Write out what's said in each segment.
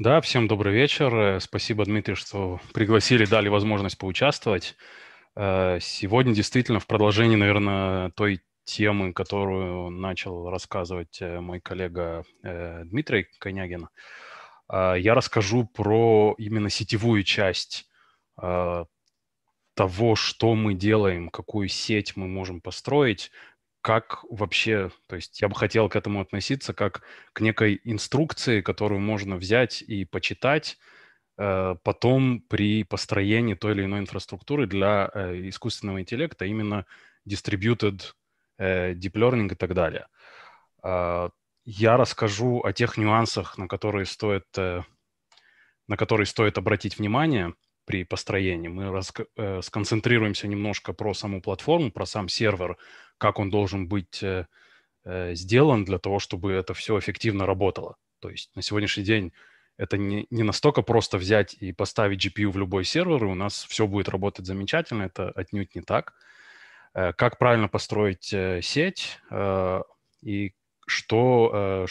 Да, всем добрый вечер. Э, спасибо, Дмитрий, что пригласили, дали возможность поучаствовать. Э, сегодня действительно в продолжении, наверное, той темы, которую начал рассказывать э, мой коллега Дмитрий Конягин, я расскажу про именно сетевую часть того, что мы делаем, какую сеть мы можем построить, как вообще, то есть я бы хотел к этому относиться как к некой инструкции, которую можно взять и почитать э, потом при построении той или иной инфраструктуры для э, искусственного интеллекта, именно distributed э, deep learning и так далее. Э, я расскажу о тех нюансах, на которые стоит, э, на которые стоит обратить внимание при построении. Мы рас, э, сконцентрируемся немножко про саму платформу, про сам сервер, как он должен быть э, э, сделан для того, чтобы это все эффективно работало. То есть на сегодняшний день это не, не настолько просто взять и поставить GPU в любой сервер, и у нас все будет работать замечательно, это отнюдь не так. Э, как правильно построить сеть и что,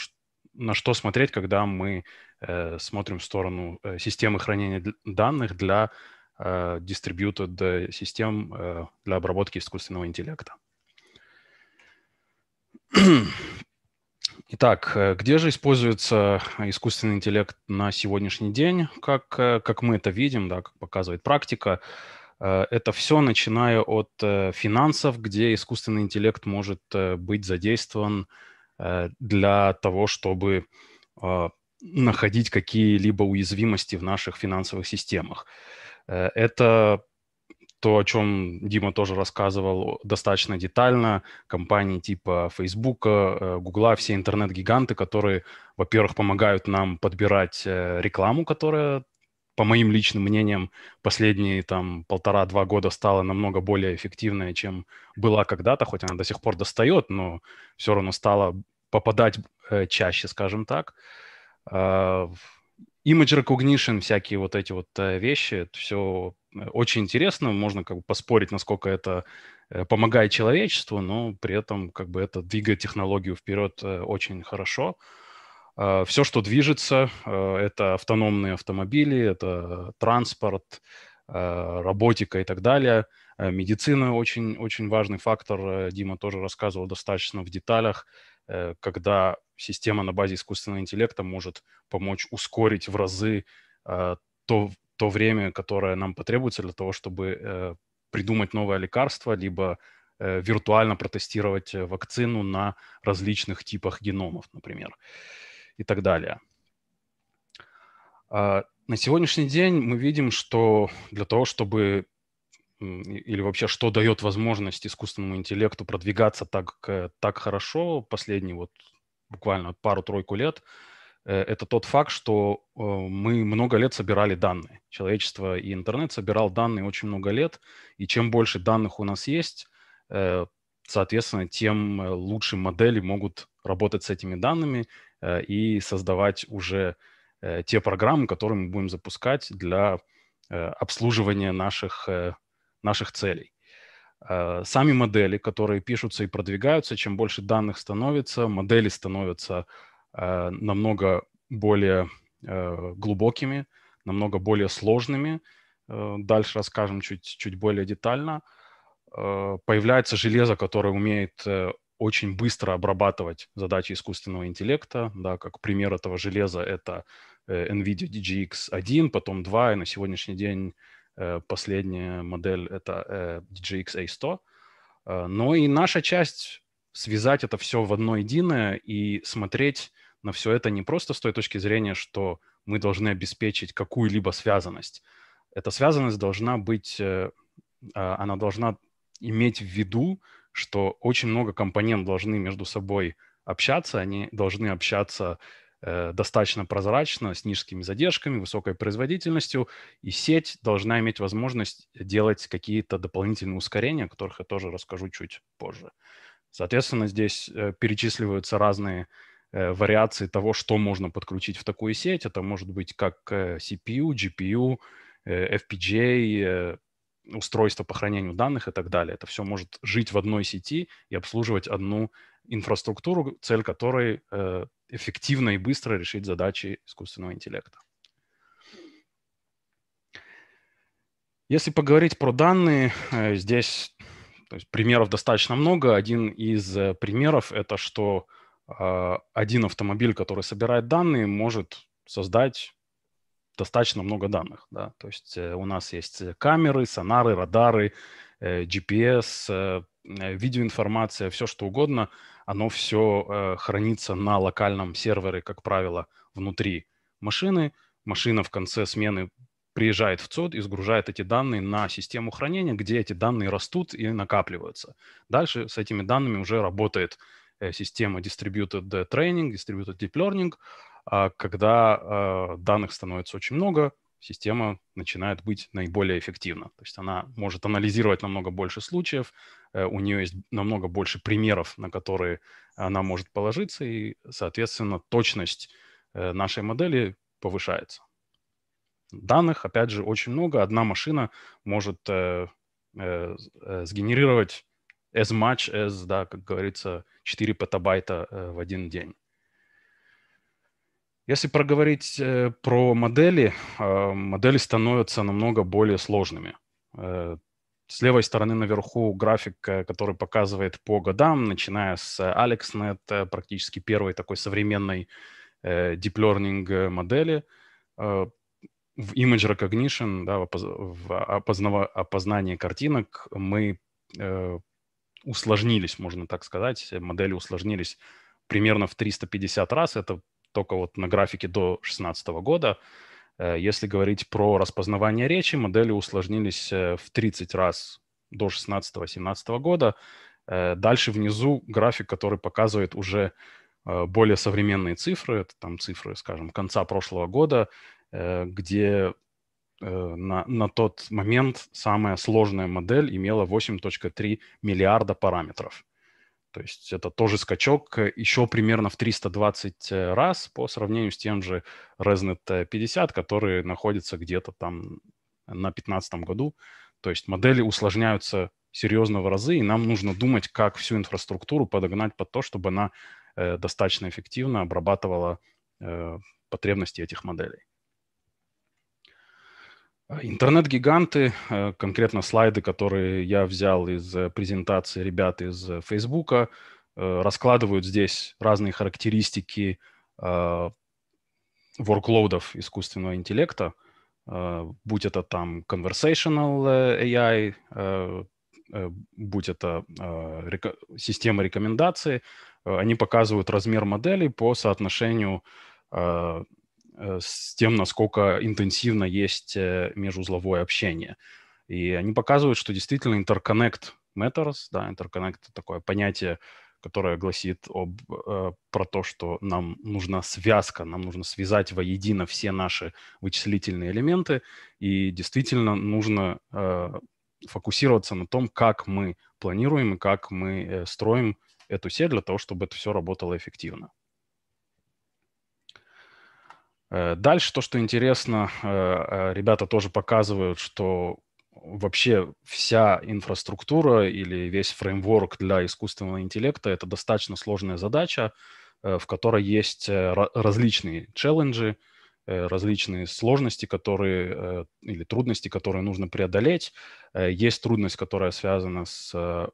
на что смотреть, когда мы смотрим в сторону системы хранения данных для дистрибьютора систем для обработки искусственного интеллекта. Итак, э, где же используется искусственный интеллект на сегодняшний день? Как, э, как мы это видим, да, как показывает практика, э, это все начиная от финансов, где искусственный интеллект может быть задействован для того, чтобы находить какие-либо уязвимости в наших финансовых системах. Это то, о чем Дима тоже рассказывал достаточно детально, компании типа Facebook, Google, э, все интернет-гиганты, которые, во-первых, помогают нам подбирать э, рекламу, которая, по моим личным мнениям, последние там полтора-два года стала намного более эффективной, чем была когда-то, хоть она до сих пор достает, но все равно стала попадать э, чаще, скажем так. Image а, recognition, всякие вот эти вот вещи, это все Э, очень интересно, можно как бы поспорить, насколько это э, помогает человечеству, но при этом как бы это двигает технологию вперед э, очень хорошо. А, Все, что движется, это автономные автомобили, это транспорт, роботика и так далее. Медицина очень, очень важный фактор. Дима тоже рассказывал достаточно в деталях, когда система на базе искусственного интеллекта может помочь ускорить в разы то то время, которое нам потребуется для того, чтобы э, придумать новое лекарство, либо э, виртуально протестировать э, вакцину на различных типах геномов, например, и так далее. А, на сегодняшний день мы видим, что для того, чтобы или вообще что дает возможность искусственному интеллекту продвигаться так, так хорошо последние вот буквально пару-тройку лет, Э, это тот факт, что э, мы много лет собирали данные. Человечество и интернет собирал данные очень много лет, и чем больше данных у нас есть, э, соответственно, тем лучше модели могут работать с этими данными и создавать уже те программы, которые мы будем запускать для обслуживания наших, наших целей. Сами модели, которые пишутся и продвигаются, чем больше данных становится, модели становятся Э, намного более э, глубокими, намного более сложными. Э, дальше расскажем чуть, чуть более детально. Появляется железо, которое умеет очень быстро обрабатывать задачи искусственного интеллекта. Да, как пример этого железа это NVIDIA DGX 1, потом 2, и на сегодняшний день последняя модель это DGX A100. Но и наша часть связать это все в одно единое и смотреть на все это не просто с той точки зрения, что мы должны обеспечить какую-либо связанность. Эта связанность должна быть, э, а, она должна иметь в виду, что очень много компонент должны между собой общаться, они должны общаться э, достаточно прозрачно, с низкими задержками, высокой производительностью, и сеть должна иметь возможность делать какие-то дополнительные ускорения, о которых я тоже расскажу чуть позже. Uh, Соответственно, здесь э, перечисливаются разные э, вариации того, что можно подключить в такую сеть. Это может быть как э, CPU, GPU, FPGA, устройство по хранению данных и так далее. Это все может жить в одной сети и обслуживать одну инфраструктуру, цель которой эффективно и быстро решить задачи искусственного интеллекта. Если поговорить про данные, здесь то есть примеров достаточно много. Один из э, примеров – это что э, один автомобиль, который собирает данные, может создать достаточно много данных. Да? То есть э, у нас есть камеры, сонары, радары, GPS, видеоинформация, все что угодно, оно все хранится на локальном сервере, как правило, внутри машины. Машина в конце смены приезжает в ЦОД и сгружает эти данные на систему хранения, где эти данные растут и накапливаются. Дальше с этими данными уже работает э, система Distributed Training, Distributed Deep Learning, а когда э, данных становится очень много, система начинает быть наиболее эффективна. То есть она может анализировать намного больше случаев, э, у нее есть намного больше примеров, на которые она может положиться, и, соответственно, точность нашей модели повышается данных, опять же, очень много. Одна машина может э, э, э сгенерировать as much as, да, как говорится, 4 петабайта э, в один день. Если проговорить э, про модели, э, модели становятся намного более сложными. Э, с левой стороны наверху график, э, который показывает по годам, начиная с AlexNet, э, практически первой такой современной э, deep learning модели – в image recognition, да, в опознава, опознании картинок мы э, усложнились, можно так сказать, модели усложнились примерно в 350 раз. Это только вот на графике до 2016 года. Э, если говорить про распознавание речи, модели усложнились э, в 30 раз до 2016-2017 года. Э, дальше внизу график, который показывает уже более современные цифры, это там цифры, скажем, конца прошлого года, Э, где э, на, на тот момент самая сложная модель имела 8.3 миллиарда параметров. То есть это тоже скачок э, еще примерно в 320 раз по сравнению с тем же ResNet 50, который находится где-то там на 2015 году. То есть модели усложняются серьезно в разы, и нам нужно думать, как всю инфраструктуру подогнать под то, чтобы она э, достаточно эффективно обрабатывала э, потребности этих моделей. Интернет-гиганты, э, конкретно слайды, которые я взял из э, презентации ребят из э, Фейсбука, раскладывают здесь разные характеристики ворклоудов искусственного интеллекта, будь это там conversational AI, будь это система рекомендаций, они показывают размер моделей по соотношению Э, с тем, насколько интенсивно есть э, межузловое общение. И они показывают, что действительно Interconnect matters, да, interconnect — такое понятие, которое гласит об, э, про то, что нам нужна связка, нам нужно связать воедино все наши вычислительные элементы, и действительно нужно э, фокусироваться на том, как мы планируем и как мы э, строим эту сеть для того, чтобы это все работало эффективно. Э, дальше то, что интересно, э, э, ребята тоже показывают, что вообще вся инфраструктура или весь фреймворк для искусственного интеллекта – это достаточно сложная задача, в которой есть различные челленджи, различные сложности, которые или трудности, которые нужно преодолеть. Есть трудность, которая связана с а,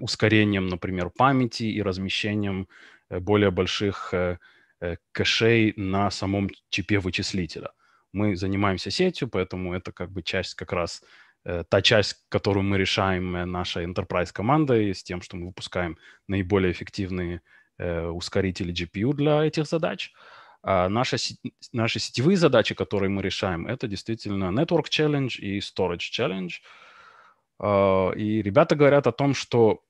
ускорением, например, памяти и размещением более больших Э, кэшей на самом чипе вычислителя. Мы занимаемся сетью, поэтому это как бы часть как раз э, та часть, которую мы решаем э, нашей enterprise командой с тем, что мы выпускаем наиболее эффективные ускорители GPU для этих задач. А наши, наши сетевые задачи, которые мы решаем, это действительно Network Challenge и Storage Challenge. А, и ребята говорят о том, что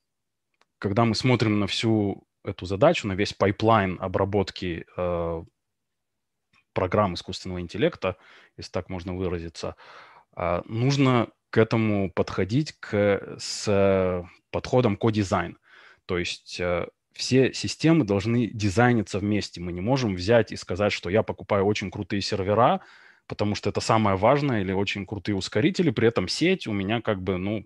когда мы смотрим на всю эту задачу, на весь пайплайн обработки э, программ искусственного интеллекта, если так можно выразиться, э, нужно к этому подходить к, с подходом ко-дизайн. То есть э, все системы должны дизайниться вместе. Мы не можем взять и сказать, что я покупаю очень крутые сервера, потому что это самое важное, или очень крутые ускорители, при этом сеть у меня как бы, ну,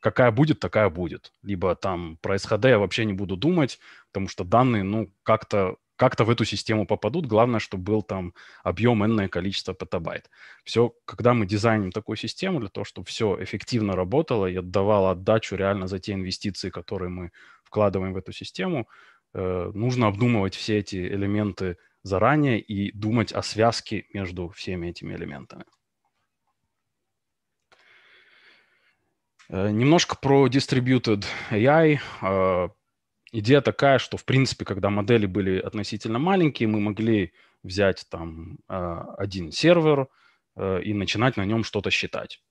какая будет, такая будет. Либо там про СХД я вообще не буду думать, потому что данные, ну, как-то как-то в эту систему попадут. Главное, чтобы был там объем энное количество петабайт. Все, когда мы дизайним такую систему для того, чтобы все эффективно работало и отдавало отдачу реально за те инвестиции, которые мы вкладываем в эту систему, э, нужно обдумывать все эти элементы заранее и думать о связке между всеми этими элементами. Э, немножко про distributed AI. Э, идея такая, что, в принципе, когда модели были относительно маленькие, мы могли взять там э, один сервер и начинать на нем что-то считать.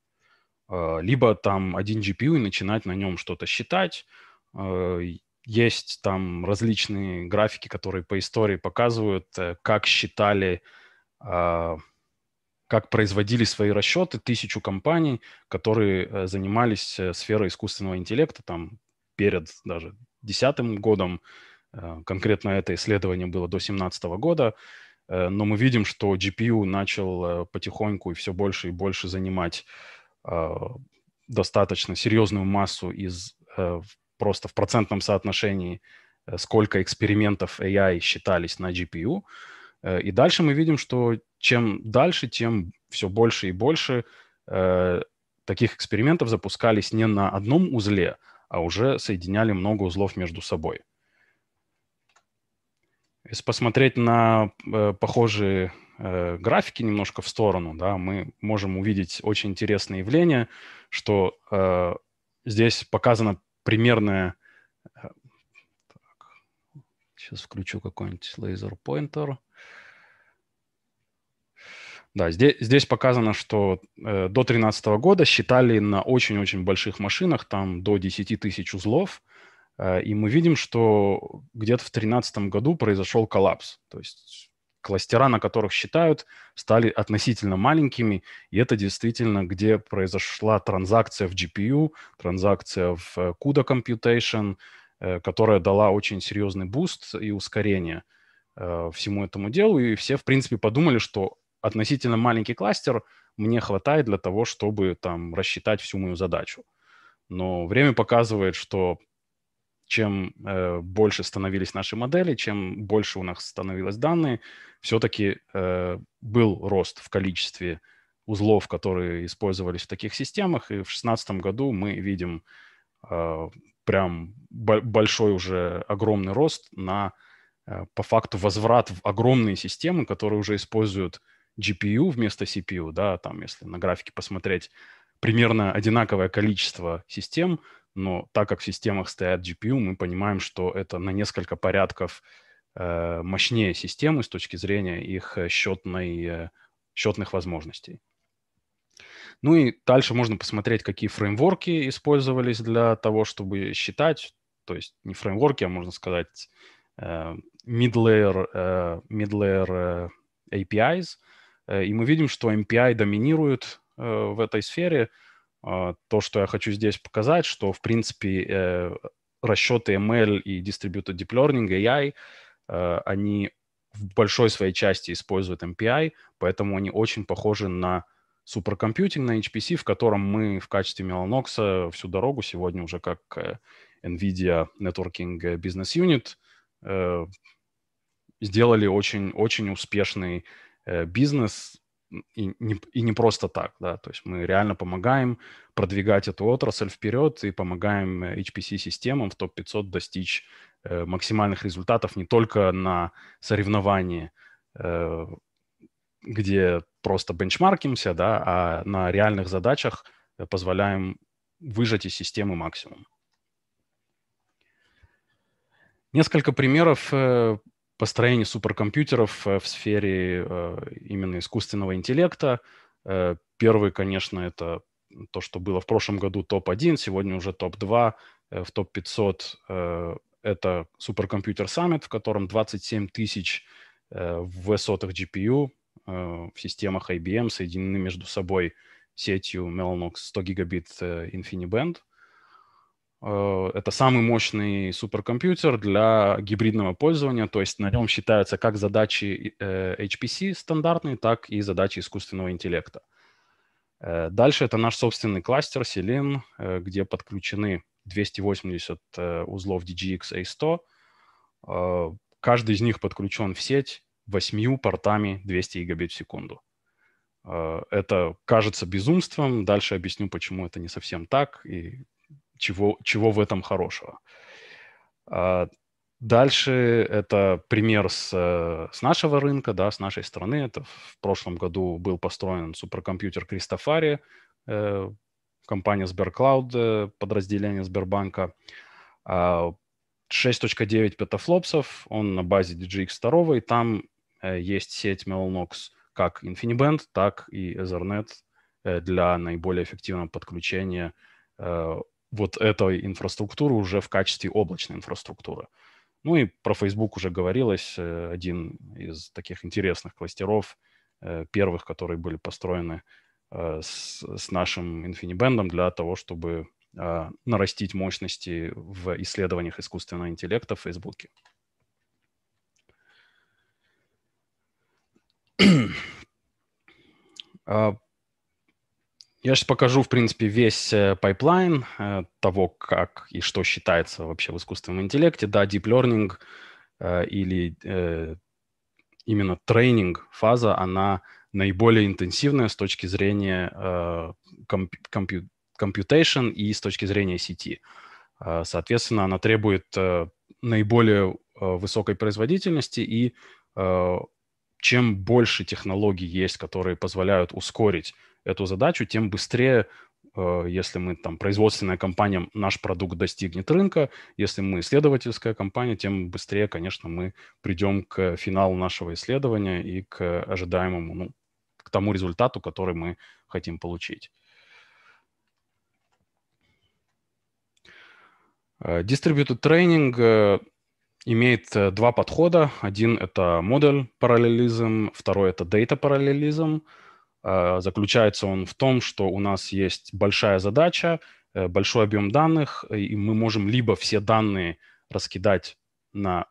Либо там один GPU и начинать на нем что-то считать. Есть там различные графики, которые по истории показывают, как считали как производили свои расчеты тысячу компаний, которые э, занимались э, сферой искусственного интеллекта там перед даже десятым годом. Э, конкретно это исследование было до семнадцатого года. Но мы видим, что GPU начал потихоньку и все больше и больше занимать достаточно серьезную массу из просто в процентном соотношении, сколько экспериментов AI считались на GPU – Э, и дальше мы видим, что чем дальше, тем все больше и больше э, таких экспериментов запускались не на одном узле, а уже соединяли много узлов между собой. Если посмотреть на э, похожие э, графики немножко в сторону, да, мы можем увидеть очень интересное явление, что э, здесь показано примерное э, Сейчас включу какой-нибудь лазер pointer. Да, здесь, здесь показано, что э, до 2013 года считали на очень-очень больших машинах, там до 10 тысяч узлов, э, и мы видим, что где-то в 2013 году произошел коллапс. То есть кластера, на которых считают, стали относительно маленькими, и это действительно, где произошла транзакция в GPU, транзакция в э, CUDA Computation, Э, которая дала очень серьезный буст и ускорение э, всему этому делу. И все, в принципе, подумали, что относительно маленький кластер мне хватает для того, чтобы там рассчитать всю мою задачу. Но время показывает, что чем э, больше становились наши модели, чем больше у нас становилось данные, все-таки э, был рост в количестве узлов, которые использовались в таких системах. И в 2016 году мы видим э, прям большой уже огромный рост на э, по факту возврат в огромные системы, которые уже используют GPU вместо CPU, да, там, если на графике посмотреть, примерно одинаковое количество систем, но так как в системах стоят GPU, мы понимаем, что это на несколько порядков э, мощнее системы с точки зрения их э, счетной, счетных возможностей. Ну и дальше можно посмотреть, какие фреймворки использовались для того, чтобы считать. То есть не фреймворки, а можно сказать э, mid-layer, э, mid-layer э, APIs. И мы видим, что MPI доминирует в этой сфере. То, что я хочу здесь показать, что, в принципе, расчеты ML и Distributed Deep Learning, AI, они в большой своей части используют MPI, поэтому они очень похожи на суперкомпьютинг на HPC, в котором мы в качестве Mellanox всю дорогу сегодня уже как э, NVIDIA Networking Business Unit э, сделали очень-очень успешный э, бизнес, и не, и не просто так, да, то есть мы реально помогаем продвигать эту отрасль вперед и помогаем HPC-системам в топ-500 достичь максимальных результатов не только на соревновании где просто бенчмаркимся, да, а на реальных задачах э, позволяем выжать из системы максимум. Несколько примеров э, построения суперкомпьютеров э, в сфере именно искусственного интеллекта. Первый, конечно, это то, что было в прошлом году топ-1, сегодня уже топ-2, в топ-500 это суперкомпьютер Summit, в котором 27 тысяч в сотых GPU Э, в системах IBM соединены между собой сетью Mellanox 100 гигабит э, InfiniBand. Э, это самый мощный суперкомпьютер для гибридного пользования, то есть на нем считаются как задачи HPC стандартные, так и задачи искусственного интеллекта. Дальше это наш собственный кластер Selin, где подключены 280 узлов DGX A100. Каждый из них подключен в сеть 8 портами 200 гигабит в секунду. Э, это кажется безумством. Дальше объясню, почему это не совсем так и чего, чего в этом хорошего. Э, дальше это пример с, э, с нашего рынка, да, с нашей страны. Это в прошлом году был построен суперкомпьютер Кристофари, компания Сберклауд, подразделение Сбербанка. 6.9 петафлопсов, он на базе DGX 2, и там Э, есть сеть Mellanox, как InfiniBand, так и Ethernet э, для наиболее эффективного подключения э, вот этой инфраструктуры уже в качестве облачной инфраструктуры. Ну и про Facebook уже говорилось, один из таких интересных кластеров, первых, которые были построены с, нашим InfiniBand для того, чтобы нарастить мощности в исследованиях искусственного интеллекта в Фейсбуке. А, я сейчас покажу, в принципе, весь э, пайплайн э, того, как и что считается вообще в искусственном интеллекте. Да, deep learning э, или именно тренинг фаза, она наиболее интенсивная с точки зрения computation и с точки зрения сети. Соответственно, она требует наиболее высокой производительности и чем больше технологий есть, которые позволяют ускорить эту задачу, тем быстрее э, если мы там производственная компания, наш продукт достигнет рынка, если мы исследовательская компания, тем быстрее, конечно, мы придем к финалу нашего исследования и к ожидаемому, ну, к тому результату, который мы хотим получить. Дистрибьютор э, тренинг. Э, имеет э, два подхода. Один – это модель параллелизм, второй – это дата параллелизм. Э, заключается он в том, что у нас есть большая задача, э, большой объем данных, и мы можем либо все данные раскидать на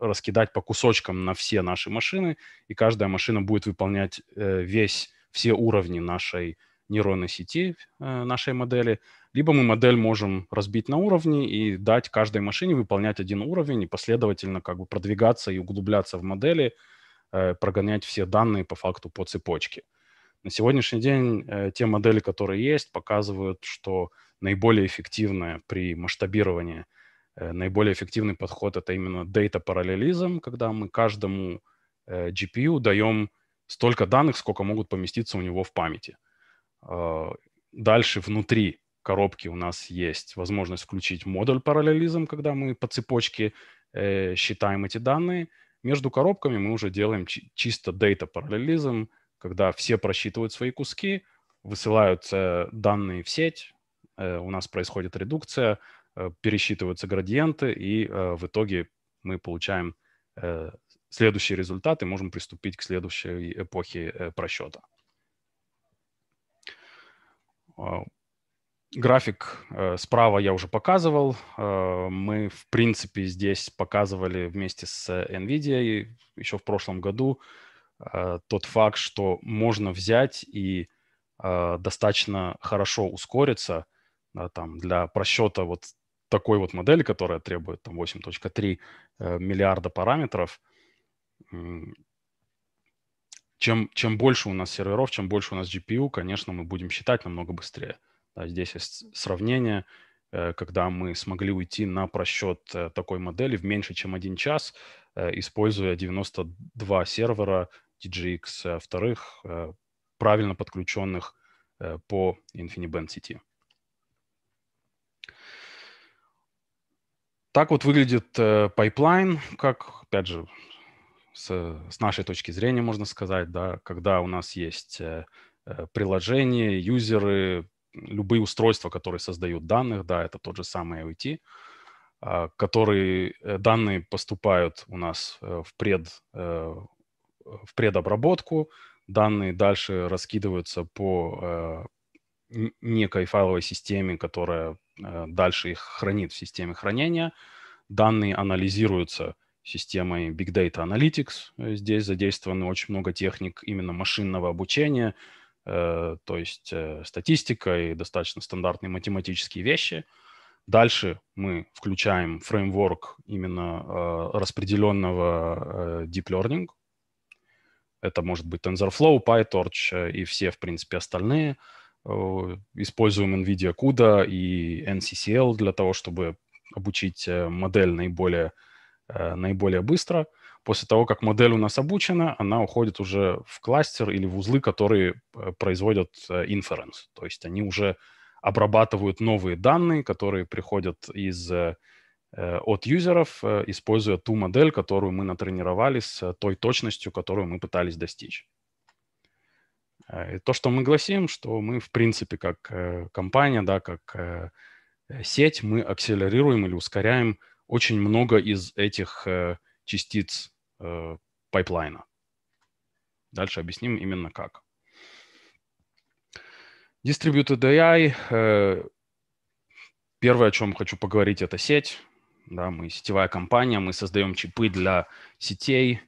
раскидать по кусочкам на все наши машины, и каждая машина будет выполнять весь, все уровни нашей нейронной сети э, нашей модели, либо мы модель можем разбить на уровни и дать каждой машине выполнять один уровень и последовательно как бы продвигаться и углубляться в модели, э, прогонять все данные по факту по цепочке. На сегодняшний день э, те модели, которые есть, показывают, что наиболее эффективное при масштабировании, наиболее эффективный подход – это именно data параллелизм, когда мы каждому GPU даем столько данных, сколько могут поместиться у него в памяти – а, дальше внутри коробки у нас есть возможность включить модуль параллелизм, когда мы по цепочке э, считаем эти данные. Между коробками мы уже делаем чисто data параллелизм, когда все просчитывают свои куски, высылаются данные в сеть, э, у нас происходит редукция, э, пересчитываются градиенты, и в итоге мы получаем следующий результат и можем приступить к следующей эпохе просчета. А, график э, справа я уже показывал. Э, мы, в принципе, здесь показывали вместе с э, NVIDIA еще в прошлом году тот факт, что можно взять и достаточно хорошо ускориться да, там, для просчета вот такой вот модели, которая требует там, 8.3 миллиарда параметров, чем, чем больше у нас серверов, чем больше у нас GPU, конечно, мы будем считать намного быстрее. Да, здесь есть сравнение, э, когда мы смогли уйти на просчет э, такой модели в меньше, чем один час, э, используя 92 сервера DGX вторых, правильно подключенных по InfiniBand сети. Так вот выглядит пайплайн, как, опять же, с, с нашей точки зрения, можно сказать, да, когда у нас есть э, э, приложения, юзеры, любые устройства, которые создают данных, да, это тот же самый IoT, а, которые э, данные поступают у нас в, пред, в предобработку, данные дальше раскидываются по некой файловой системе, которая дальше их хранит в системе хранения, данные анализируются – системой Big Data Analytics. Э, здесь задействовано очень много техник именно машинного обучения, э, то есть э, статистика и достаточно стандартные математические вещи. Дальше мы включаем фреймворк именно распределенного deep learning. Это может быть TensorFlow, PyTorch и все, в принципе, остальные. Используем NVIDIA CUDA и NCCL для того, чтобы обучить модель наиболее Э, наиболее быстро. После того, как модель у нас обучена, она уходит уже в кластер или в узлы, которые э, производят э, inference. То есть они уже обрабатывают новые данные, которые приходят из, от юзеров, используя ту модель, которую мы натренировали с той точностью, которую мы пытались достичь. И то, что мы гласим, что мы, в принципе, как компания, да, как сеть, мы акселерируем или ускоряем очень много из этих э, частиц э, пайплайна. Дальше объясним именно как. Distributed AI. Э, первое, о чем хочу поговорить, это сеть. Да, мы сетевая компания, мы создаем чипы для сетей,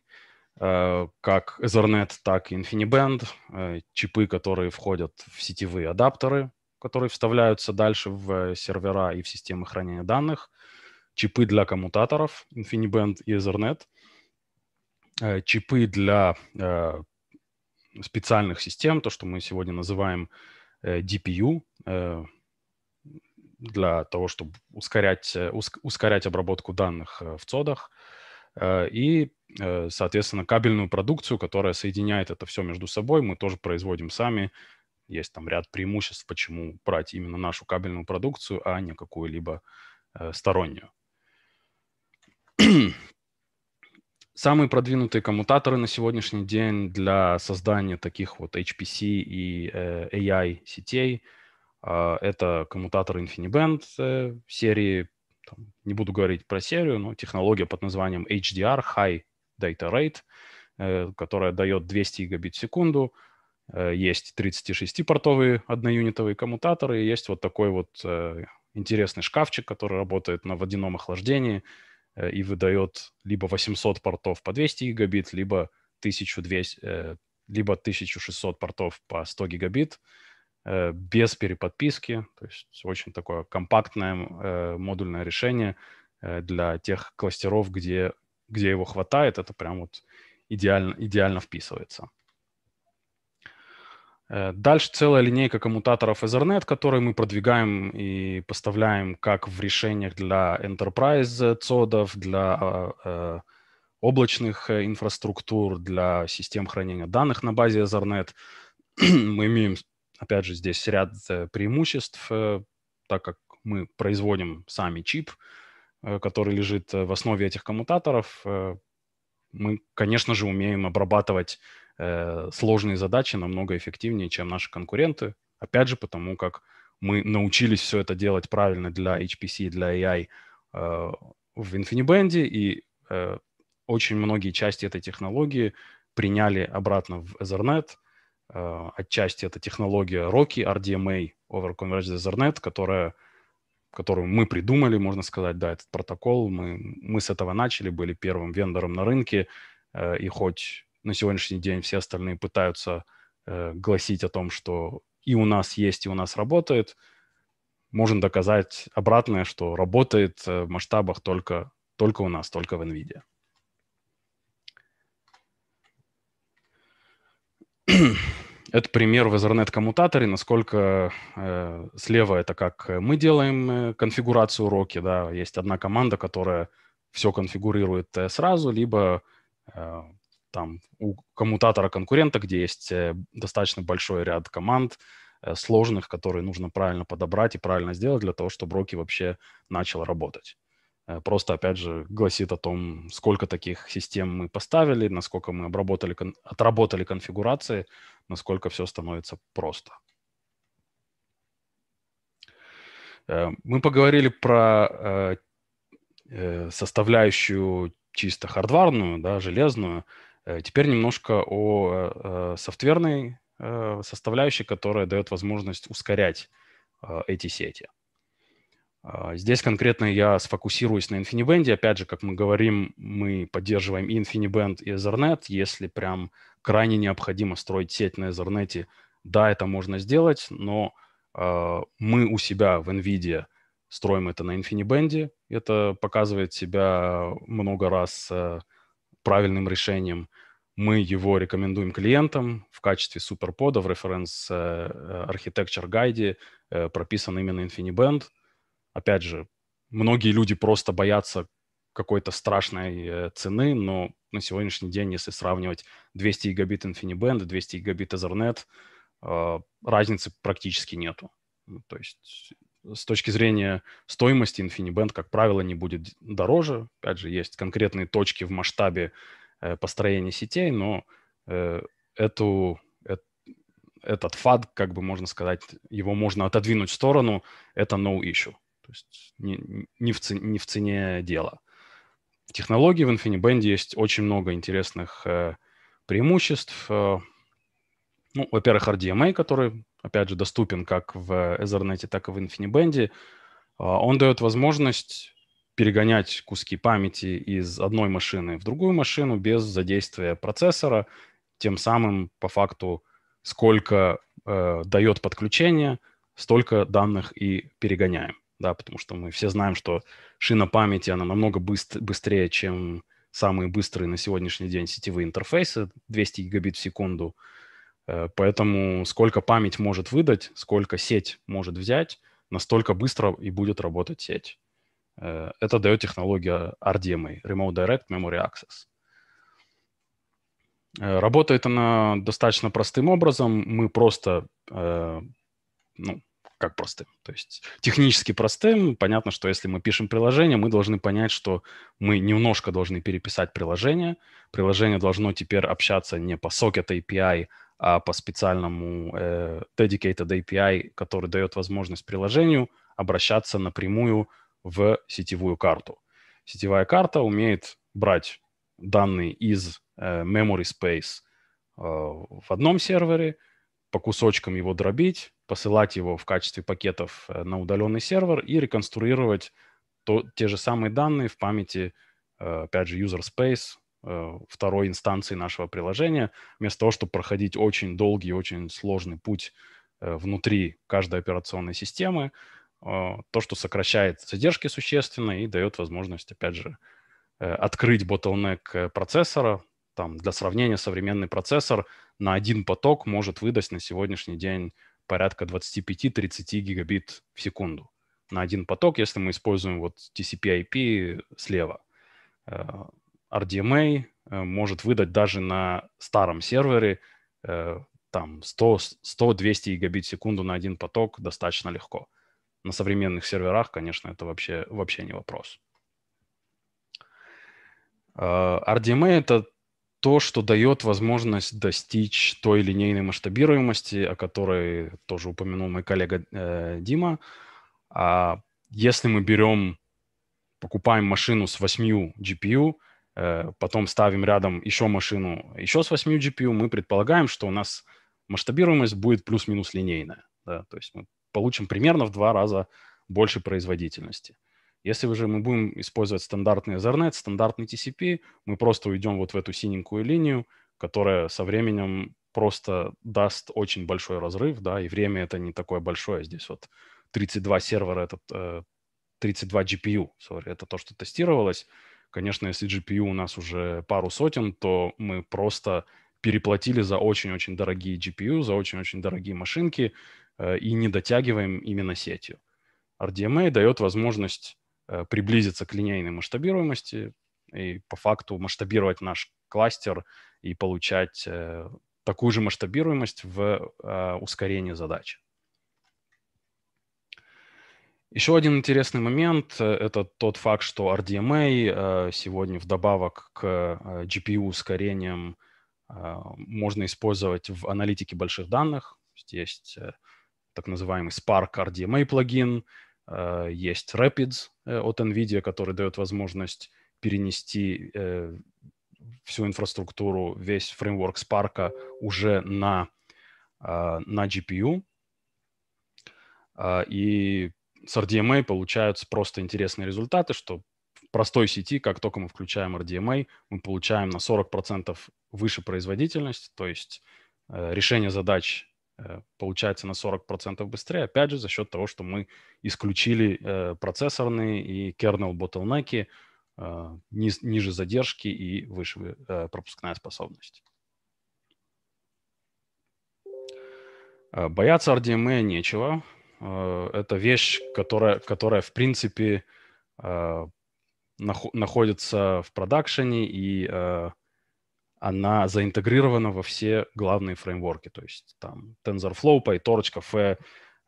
как Ethernet, так и InfiniBand, чипы, которые входят в сетевые адаптеры, которые вставляются дальше в сервера и в системы хранения данных чипы для коммутаторов InfiniBand и Ethernet, э, чипы для э, специальных систем, то, что мы сегодня называем э, DPU, для того, чтобы ускорять, ускорять обработку данных в цодах, и, соответственно, кабельную продукцию, которая соединяет это все между собой, мы тоже производим сами. Есть там ряд преимуществ, почему брать именно нашу кабельную продукцию, а не какую-либо стороннюю. Самые продвинутые коммутаторы на сегодняшний день для создания таких вот HPC и э, AI сетей э, это коммутатор InfiniBand э, серии, там, не буду говорить про серию, но технология под названием HDR, High Data Rate, э, которая дает 200 гигабит в секунду, э, есть 36-портовые одноюнитовые коммутаторы, и есть вот такой вот э, интересный шкафчик, который работает на водяном охлаждении, Э, и выдает либо 800 портов по 200 гигабит, либо 1200, э, либо 1600 портов по 100 гигабит э, без переподписки. То есть очень такое компактное модульное решение для тех кластеров, где, где его хватает. Это прям вот идеально, идеально вписывается. Э, дальше целая линейка коммутаторов Ethernet, которые мы продвигаем и поставляем как в решениях для enterprise цодов, для э, э облачных э, инфраструктур, для систем хранения данных на базе Ethernet. мы имеем, опять же, здесь ряд преимуществ, э, так как мы производим сами чип, э, который лежит в основе этих коммутаторов. мы, конечно же, умеем обрабатывать Э, сложные задачи намного эффективнее, чем наши конкуренты. Опять же, потому как мы научились все это делать правильно для HPC и для AI э, в InfiniBand, и э, очень многие части этой технологии приняли обратно в Ethernet. Э, отчасти это технология Rocky RDMA over Converged Ethernet, которая которую мы придумали, можно сказать, да, этот протокол. Мы, мы с этого начали, были первым вендором на рынке, э, и хоть на сегодняшний день все остальные пытаются э, гласить о том, что и у нас есть, и у нас работает. Можем доказать обратное, что работает э, в масштабах только, только у нас, только в NVIDIA. это пример в Ethernet коммутаторе, насколько э, слева это как мы делаем э, конфигурацию уроки, да, есть одна команда, которая все конфигурирует э, сразу, либо там у коммутатора конкурента, где есть э, достаточно большой ряд команд, э, сложных, которые нужно правильно подобрать и правильно сделать для того, чтобы Роки вообще начал работать. Э, просто, опять же, гласит о том, сколько таких систем мы поставили, насколько мы обработали, отработали конфигурации, насколько все становится просто. Мы поговорили про составляющую чисто хардварную, да, железную, Э, теперь немножко о э, софтверной э, составляющей, которая дает возможность ускорять эти сети. А, здесь конкретно я сфокусируюсь на InfiniBand. Опять же, как мы говорим, мы поддерживаем и InfiniBand, и Ethernet. Если прям крайне необходимо строить сеть на Ethernet, да, это можно сделать, но э, мы у себя в NVIDIA строим это на InfiniBand. Это показывает себя много раз э, правильным решением. Мы его рекомендуем клиентам в качестве суперпода в референс architecture э, э, гайде э, прописан именно InfiniBand. Опять же, многие люди просто боятся какой-то страшной цены, но на сегодняшний день, если сравнивать 200 гигабит InfiniBand, и 200 гигабит Ethernet, разницы практически нету. Ну, то есть с точки зрения стоимости InfiniBand, как правило, не будет дороже. Опять же, есть конкретные точки в масштабе э, построения сетей, но э, эту, э, этот фад, как бы можно сказать, его можно отодвинуть в сторону, это no issue. То есть не, не, в, цене, не в цене дела. Технологии в InfiniBand есть очень много интересных э, преимуществ. Э, ну, во-первых, RDMA, который опять же, доступен как в Ethernet, так и в InfiniBand. А, он дает возможность перегонять куски памяти из одной машины в другую машину без задействия процессора, тем самым по факту сколько э, дает подключение, столько данных и перегоняем. Да, потому что мы все знаем, что шина памяти, она намного быстр- быстрее, чем самые быстрые на сегодняшний день сетевые интерфейсы, 200 гигабит в секунду. Э, поэтому сколько память может выдать, сколько сеть может взять, настолько быстро и будет работать сеть. Э, это дает технология RDMA, Remote Direct Memory Access. Э, работает она достаточно простым образом. Мы просто, ну, как простым, то есть технически простым. Понятно, что если мы пишем приложение, мы должны понять, что мы немножко должны переписать приложение. Приложение должно теперь общаться не по Socket API, а по специальному э, dedicated API, который дает возможность приложению обращаться напрямую в сетевую карту. Сетевая карта умеет брать данные из э, memory space э, в одном сервере, по кусочкам его дробить, посылать его в качестве пакетов э, на удаленный сервер и реконструировать то, те же самые данные в памяти, э, опять же, user space Э, второй инстанции нашего приложения, вместо того, чтобы проходить очень долгий, очень сложный путь э, внутри каждой операционной системы, э, то, что сокращает задержки существенно и дает возможность, опять же, открыть bottleneck процессора. Там, для сравнения, современный процессор на один поток может выдать на сегодняшний день порядка 25-30 гигабит в секунду на один поток, если мы используем вот TCP-IP слева. RDMA э, может выдать даже на старом сервере э, там 100-200 гигабит в секунду на один поток достаточно легко. На современных серверах, конечно, это вообще, вообще не вопрос. Э, RDMA – это то, что дает возможность достичь той линейной масштабируемости, о которой тоже упомянул мой коллега э, Дима. А если мы берем, покупаем машину с 8 GPU, Э, потом ставим рядом еще машину еще с 8 GPU, мы предполагаем, что у нас масштабируемость будет плюс-минус линейная. Да? То есть мы получим примерно в два раза больше производительности. Если же мы будем использовать стандартный Ethernet, стандартный TCP, мы просто уйдем вот в эту синенькую линию, которая со временем просто даст очень большой разрыв, да, и время это не такое большое. Здесь вот 32 сервера, этот, 32 GPU, sorry, это то, что тестировалось, Конечно, если GPU у нас уже пару сотен, то мы просто переплатили за очень-очень дорогие GPU, за очень-очень дорогие машинки э, и не дотягиваем именно сетью. RDMA эм дает возможность э, приблизиться к линейной масштабируемости и по факту масштабировать наш кластер и получать э, такую же масштабируемость в ускорении задачи. Еще один интересный момент э, – это тот факт, что RDMA э, сегодня вдобавок к э, GPU ускорениям можно использовать в аналитике больших данных. Есть так называемый Spark RDMA плагин, есть Rapids от NVIDIA, который дает возможность перенести всю инфраструктуру, весь фреймворк Spark уже на, на GPU. И с RDMA получаются просто интересные результаты, что в простой сети, как только мы включаем RDMA, мы получаем на 40% выше производительность, то есть э, решение задач э, получается на 40% быстрее, опять же, за счет того, что мы исключили э, процессорные и kernel bottleneck, э, низ, ниже задержки и выше э, пропускная способность. Э, бояться RDMA нечего. Э, это вещь, которая, которая в принципе э, находится в продакшене, и э, она заинтегрирована во все главные фреймворки, то есть там TensorFlow, PyTorch, Cafe,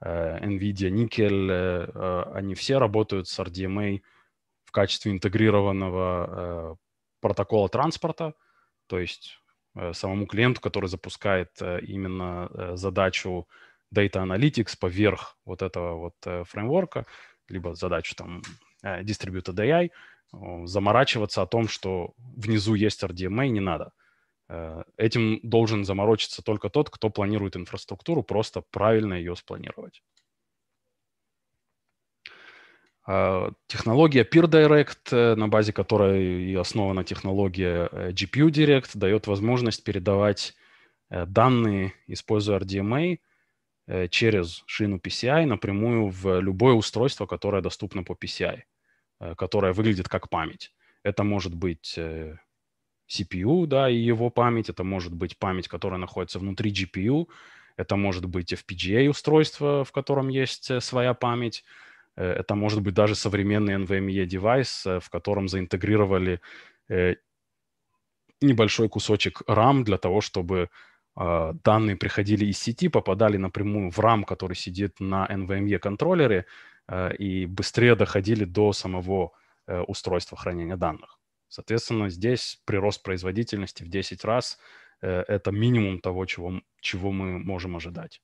NVIDIA, Nickel, они все работают с RDMA в качестве интегрированного протокола транспорта, то есть самому клиенту, который запускает именно задачу Data Analytics поверх вот этого вот э, фреймворка, либо задачу там э, Distributed AI, заморачиваться о том, что внизу есть RDMA, не надо. Э, этим должен заморочиться только тот, кто планирует инфраструктуру, просто правильно ее спланировать. А, технология Peer Direct, на базе которой и основана технология GPU Direct, дает возможность передавать данные, используя RDMA, Э, через шину PCI напрямую в любое устройство, которое доступно по PCI, э, которое выглядит как память. Это может быть э, CPU, да, и его память, это может быть память, которая находится внутри GPU, это может быть FPGA устройство, в котором есть своя память, это может быть даже современный NVMe девайс, в котором заинтегрировали небольшой кусочек RAM для того, чтобы а, данные приходили из сети, попадали напрямую в RAM, который сидит на NVMe контроллере, а, и быстрее доходили до самого э, устройства хранения данных. Соответственно, здесь прирост производительности в 10 раз э, – это минимум того, чего, чего мы можем ожидать.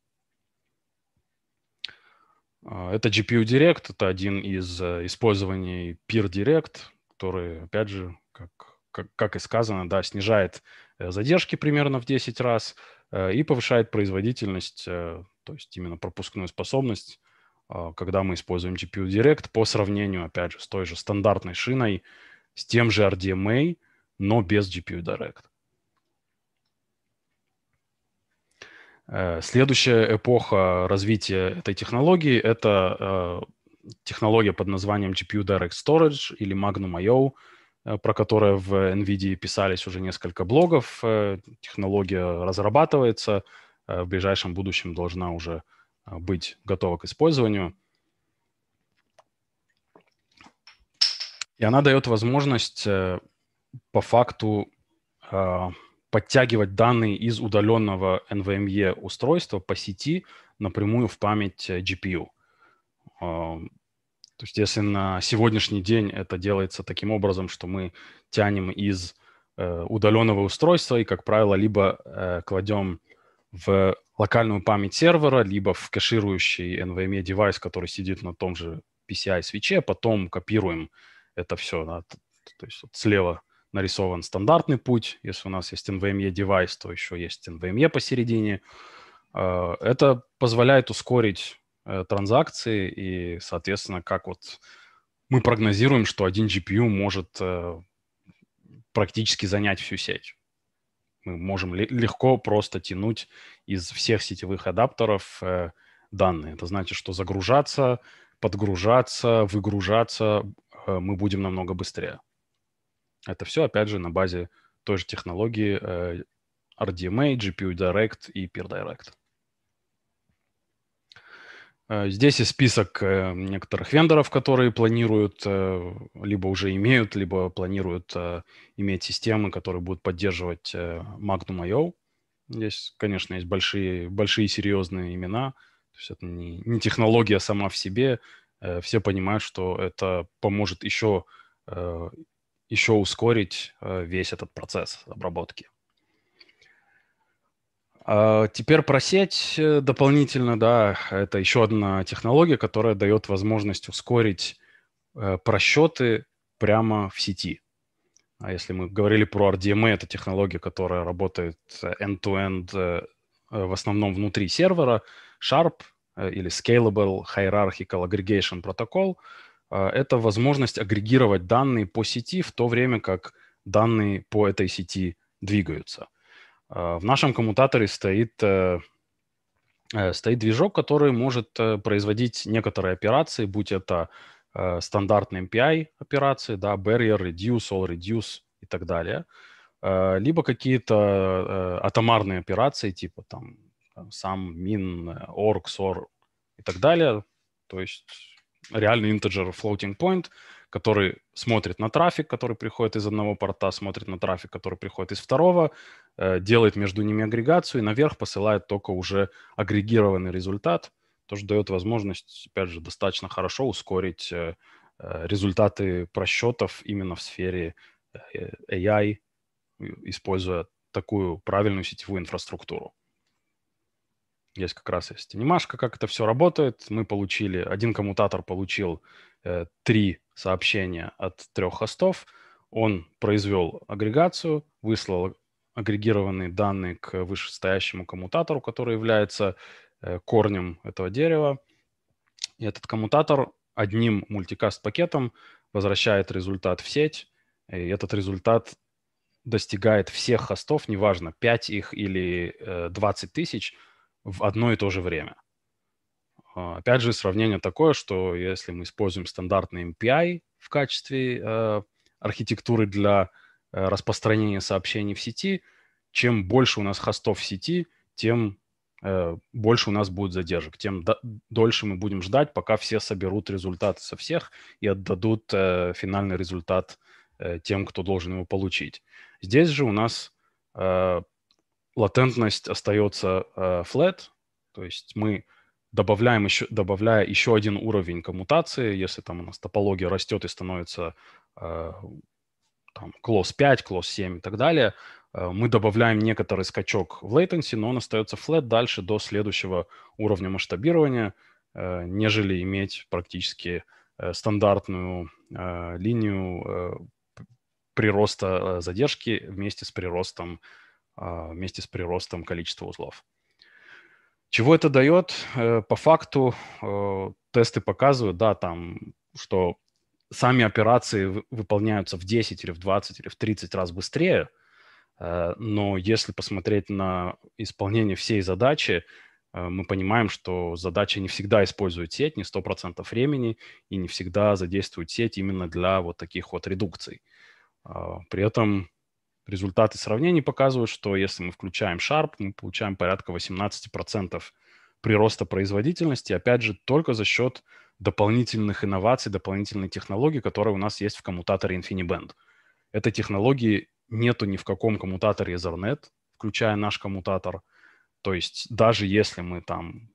А, это GPU Direct, это один из э, использований Peer Direct, который, опять же, как, как, как и сказано, да, снижает Э, задержки примерно в 10 раз э, и повышает производительность, э, то есть именно пропускную способность, а, когда мы используем GPU Direct по сравнению, опять же, с той же стандартной шиной, с тем же RDMA, но без GPU Direct. Следующая эпоха развития этой технологии – это технология под названием GPU Direct Storage или Magnum IO – Э, про которое в NVIDIA писались уже несколько блогов. Э, технология разрабатывается, э, в ближайшем будущем должна уже быть готова к использованию. И она дает возможность по факту подтягивать данные из удаленного NVMe устройства по сети напрямую в память GPU. То есть если на сегодняшний день это делается таким образом, что мы тянем из э, удаленного устройства и, как правило, либо э, кладем в локальную память сервера, либо в кэширующий NVMe девайс, который сидит на том же PCI-свече, а потом копируем это все. Да, то есть вот слева нарисован стандартный путь. Если у нас есть NVMe девайс, то еще есть NVMe посередине. Э, это позволяет ускорить Э, транзакции, и, соответственно, как вот мы прогнозируем, что один GPU может э, практически занять всю сеть. Мы можем легко просто тянуть из всех сетевых адаптеров э, данные. Это значит, что загружаться, подгружаться, выгружаться мы будем намного быстрее. Это все, опять же, на базе той же технологии RDMA, GPU Direct и Peer Direct. Э, здесь и список э, некоторых вендоров, которые планируют, э, либо уже имеют, либо планируют иметь системы, которые будут поддерживать Magnum.io. Здесь, конечно, есть большие, большие серьезные имена. То есть это не, не технология сама в себе. Все понимают, что это поможет еще, еще ускорить весь этот процесс обработки. А, теперь про сеть э, дополнительно, да, это еще одна технология, которая дает возможность ускорить э, просчеты прямо в сети. А если мы говорили про RDMA, это технология, которая работает э, end-to-end -end, в основном внутри сервера, Sharp или Scalable Hierarchical Aggregation Protocol а, – это возможность агрегировать данные по сети в то время, как данные по этой сети двигаются – Э, в нашем коммутаторе стоит, э, э, стоит движок, который может производить некоторые операции, будь это стандартные MPI операции, да, barrier, reduce, all reduce и так далее, либо какие-то атомарные операции, типа там сам, min, org, sor и так далее, то есть реальный integer floating point – который смотрит на трафик, который приходит из одного порта, смотрит на трафик, который приходит из второго, э, делает между ними агрегацию и наверх посылает только уже агрегированный результат, тоже дает возможность, опять же, достаточно хорошо ускорить э, э, результаты просчетов именно в сфере AI, используя такую правильную сетевую инфраструктуру. Есть как раз есть анимашка, как это все работает. Мы получили, один коммутатор получил э, три сообщение от трех хостов, он произвел агрегацию, выслал агрегированные данные к вышестоящему коммутатору, который является э, корнем этого дерева. И этот коммутатор одним мультикаст-пакетом возвращает результат в сеть, и этот результат достигает всех хостов, неважно, 5 их или 20 э, тысяч, в одно и то же время. А, опять же, сравнение такое, что если мы используем стандартный MPI в качестве э, архитектуры для э, распространения сообщений в сети, чем больше у нас хостов в сети, тем э, больше у нас будет задержек, тем дольше мы будем ждать, пока все соберут результаты со всех и отдадут финальный результат тем, кто должен его получить. Здесь же у нас э, латентность остается э, flat, то есть мы добавляем еще, добавляя еще один уровень коммутации, если там у нас топология растет и становится э, там, класс 5, класс 7 и так далее, э, мы добавляем некоторый скачок в latency, но он остается flat дальше до следующего уровня масштабирования, э, нежели иметь практически э, стандартную э, линию э, прироста э, задержки вместе с приростом, э, вместе с приростом количества узлов. Чего это дает? Э, по факту э, тесты показывают, да, там, что сами операции выполняются в 10 или в 20 или в 30 раз быстрее, э, но если посмотреть на исполнение всей задачи, мы понимаем, что задача не всегда использует сеть, не 100% времени, и не всегда задействует сеть именно для вот таких вот редукций. При этом Результаты сравнений показывают, что если мы включаем Sharp, мы получаем порядка 18% прироста производительности, опять же, только за счет дополнительных инноваций, дополнительной технологии, которые у нас есть в коммутаторе InfiniBand. Этой технологии нету ни в каком коммутаторе Ethernet, включая наш коммутатор. То есть даже если мы там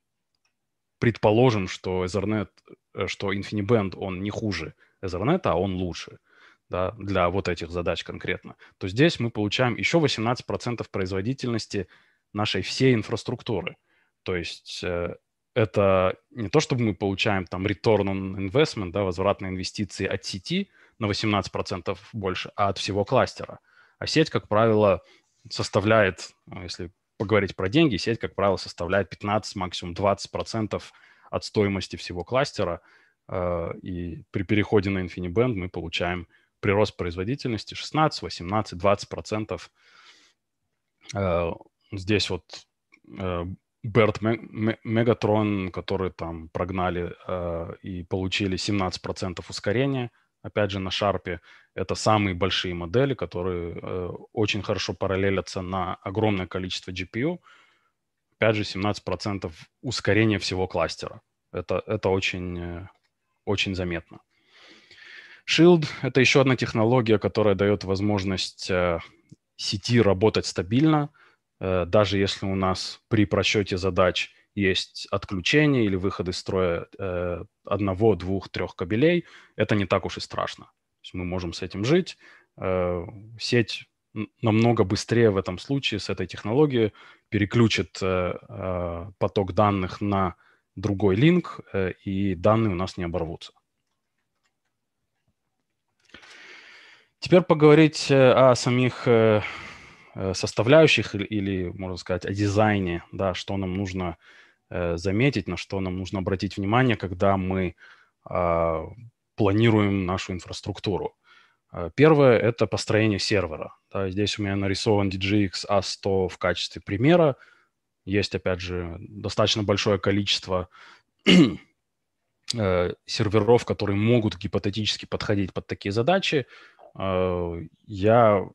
предположим, что Ethernet, э, что InfiniBand, он не хуже Ethernet, а он лучше – да, для вот этих задач конкретно, то здесь мы получаем еще 18% производительности нашей всей инфраструктуры. То есть э, это не то, чтобы мы получаем там return on investment, да, возврат на инвестиции от сети на 18% больше, а от всего кластера. А сеть, как правило, составляет, ну, если поговорить про деньги, сеть, как правило, составляет 15, максимум 20% от стоимости всего кластера. Э, и при переходе на InfiniBand мы получаем прирост производительности 16, 18, 20 процентов. Э, здесь вот э, Берт Мегатрон, который там прогнали э, и получили 17 процентов ускорения, опять же, на Шарпе, это самые большие модели, которые очень хорошо параллелятся на огромное количество GPU. Опять же, 17% ускорения всего кластера. Это, это очень, очень заметно. Shield — это еще одна технология, которая дает возможность э, сети работать стабильно, э, даже если у нас при просчете задач есть отключение или выход из строя э, одного, двух, трех кабелей, это не так уж и страшно. То есть мы можем с этим жить. Сеть намного быстрее в этом случае с этой технологией переключит поток данных на другой линк, и данные у нас не оборвутся. Теперь поговорить э, о самих э, э, составляющих или, можно сказать, о дизайне, да, что нам нужно заметить, на что нам нужно обратить внимание, когда мы а, планируем нашу инфраструктуру. Первое – это построение сервера. Да, здесь у меня нарисован DGX A100 а в качестве примера. Есть, опять же, достаточно большое количество серверов, которые могут гипотетически подходить под такие задачи. Э, я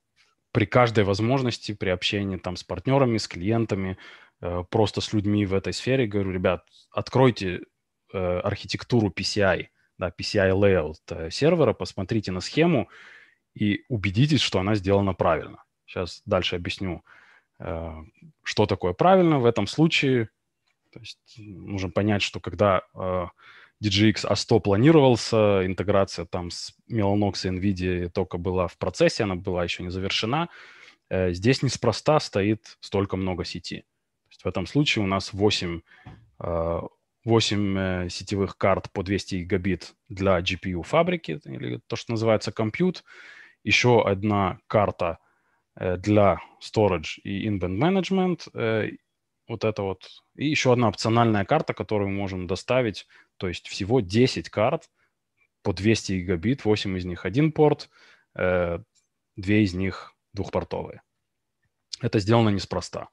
при каждой возможности, при общении там с партнерами, с клиентами, э, просто с людьми в этой сфере говорю, ребят, откройте э, архитектуру PCI, да, PCI layout сервера, посмотрите на схему и убедитесь, что она сделана правильно. Сейчас дальше объясню, что такое правильно в этом случае. То есть нужно понять, что когда DGX A100 а планировался, интеграция там с Mellanox и NVIDIA только была в процессе, она была еще не завершена. Э, здесь неспроста стоит столько много сети. То есть в этом случае у нас 8, 8 э, э, сетевых карт по 200 гигабит для GPU фабрики, или то, что называется compute, еще одна карта для storage и in management, вот это вот, и еще одна опциональная карта, которую мы можем доставить то есть всего 10 карт по 200 гигабит, 8 из них один порт, э, 2 из них двухпортовые. Это сделано неспроста.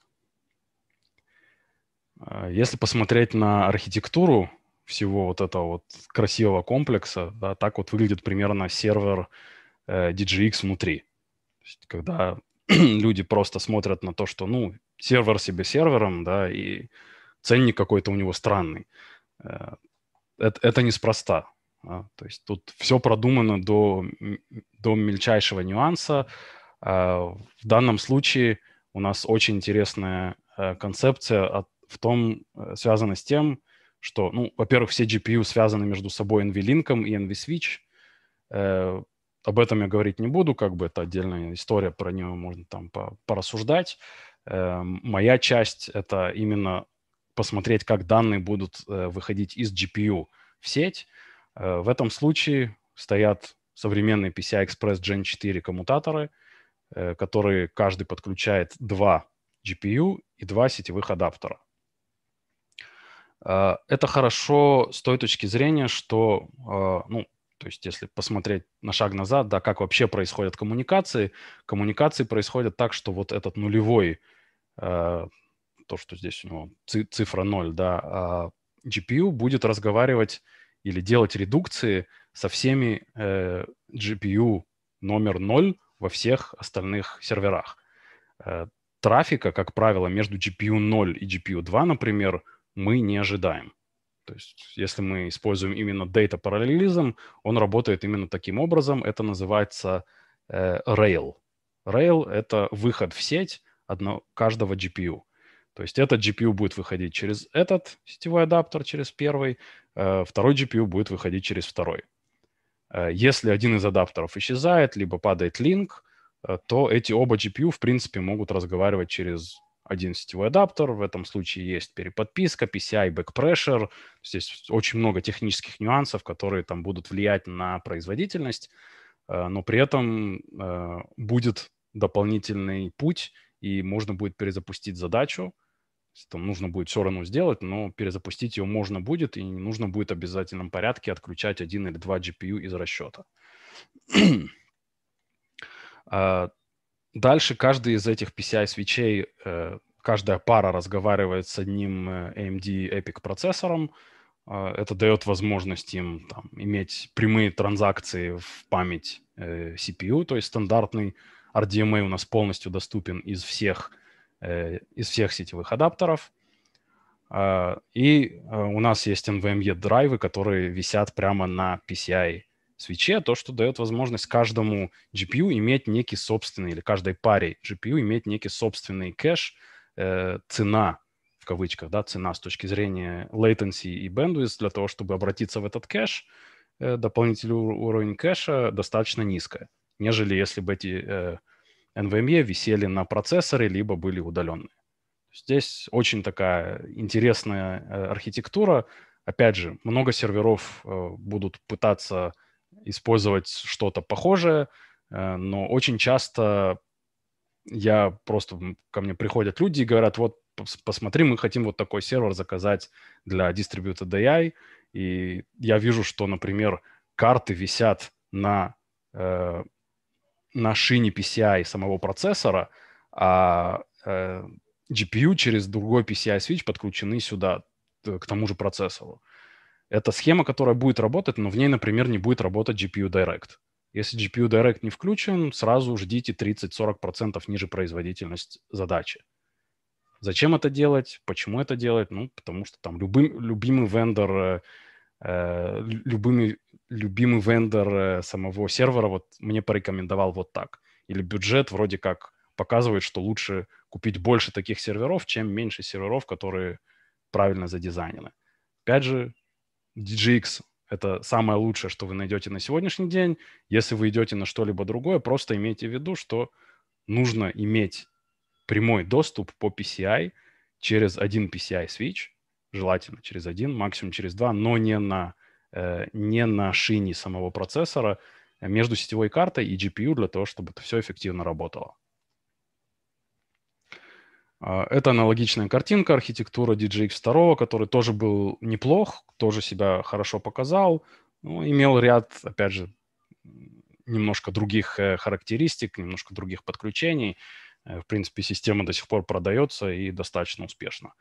Э, если посмотреть на архитектуру всего вот этого вот красивого комплекса, да, так вот выглядит примерно сервер э, DGX внутри. Есть, когда люди просто смотрят на то, что, ну, сервер себе сервером, да, и ценник какой-то у него странный. Э, это, это неспроста. Да? То есть тут все продумано до, до мельчайшего нюанса. А, в данном случае у нас очень интересная э, концепция в том, э, связана с тем, что, ну, во-первых, все GPU связаны между собой NVLink и NVSwitch. Э, об этом я говорить не буду, как бы это отдельная история, про нее можно там порассуждать. Моя часть — это именно посмотреть, как данные будут э, выходить из GPU в сеть. Э, в этом случае стоят современные PCI Express Gen 4 коммутаторы, э, которые каждый подключает два GPU и два сетевых адаптера. Это хорошо с той точки зрения, что, ну, то есть если посмотреть на шаг назад, да, как вообще происходят коммуникации, коммуникации происходят так, что вот этот нулевой то, что здесь у него цифра 0, да, а GPU будет разговаривать или делать редукции со всеми э, GPU номер 0 во всех остальных серверах. Э, трафика, как правило, между GPU 0 и GPU 2, например, мы не ожидаем. То есть если мы используем именно data параллелизм, он работает именно таким образом. Это называется э, Rail. Rail — это выход в сеть одно, каждого GPU. То есть этот GPU будет выходить через этот сетевой адаптер, через первый, э, второй GPU будет выходить через второй. Э, если один из адаптеров исчезает, либо падает линк, э, то эти оба GPU, в принципе, могут разговаривать через один сетевой адаптер. В этом случае есть переподписка, PCI, backpressure. Здесь очень много технических нюансов, которые там будут влиять на производительность, но при этом будет дополнительный путь, и можно будет перезапустить задачу, там нужно будет все равно сделать, но перезапустить ее можно будет, и не нужно будет в обязательном порядке отключать один или два GPU из расчета. А, дальше каждый из этих PCI-свечей, э, каждая пара разговаривает с одним э, AMD EPIC процессором. А, это дает возможность им там, иметь прямые транзакции в память э, CPU, то есть стандартный RDMA у нас полностью доступен из всех Э, из всех сетевых адаптеров. А, и э, у нас есть NVMe драйвы, которые висят прямо на PCI свече, то, что дает возможность каждому GPU иметь некий собственный, или каждой паре GPU иметь некий собственный кэш, э, цена в кавычках, да, цена с точки зрения latency и bandwidth для того, чтобы обратиться в этот кэш, дополнительный уровень кэша достаточно низкая, нежели если бы эти NVMe висели на процессоре, либо были удаленные. Здесь очень такая интересная э, архитектура. Опять же, много серверов э, будут пытаться использовать что-то похожее, э, но очень часто я просто ко мне приходят люди и говорят, вот посмотри, мы хотим вот такой сервер заказать для Distributed AI, и я вижу, что, например, карты висят на на шине PCI самого процессора, а э, GPU через другой PCI-свич подключены сюда, к тому же процессору. Это схема, которая будет работать, но в ней, например, не будет работать GPU Direct. Если GPU Direct не включен, сразу ждите 30-40% ниже производительность задачи. Зачем это делать? Почему это делать? Ну, потому что там любым, любимый вендор, э, э любыми любимый вендор э, самого сервера вот мне порекомендовал вот так. Или бюджет вроде как показывает, что лучше купить больше таких серверов, чем меньше серверов, которые правильно задизайнены. Опять же, DGX — это самое лучшее, что вы найдете на сегодняшний день. Если вы идете на что-либо другое, просто имейте в виду, что нужно иметь прямой доступ по PCI через один PCI switch, желательно через один, максимум через два, но не на Э, не на шине самого процессора а между сетевой картой и GPU для того, чтобы это все эффективно работало. А, это аналогичная картинка, архитектура DGX 2, который тоже был неплох, тоже себя хорошо показал, но ну, имел ряд, опять же, немножко других э, характеристик, немножко других подключений. Э, в принципе, система до сих пор продается и достаточно успешно.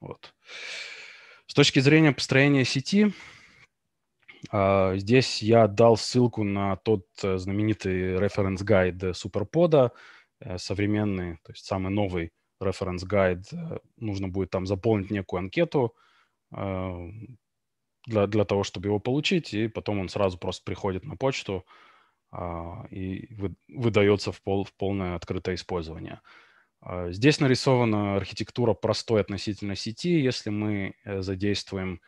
Вот. С точки зрения построения сети, а, здесь я дал ссылку на тот э, знаменитый референс-гайд суперпода, э, современный, то есть самый новый референс-гайд. Э, нужно будет там заполнить некую анкету, для, для того, чтобы его получить, и потом он сразу просто приходит на почту а, и выдается в, пол, в полное открытое использование. А, здесь нарисована архитектура простой относительно сети. Если мы э, задействуем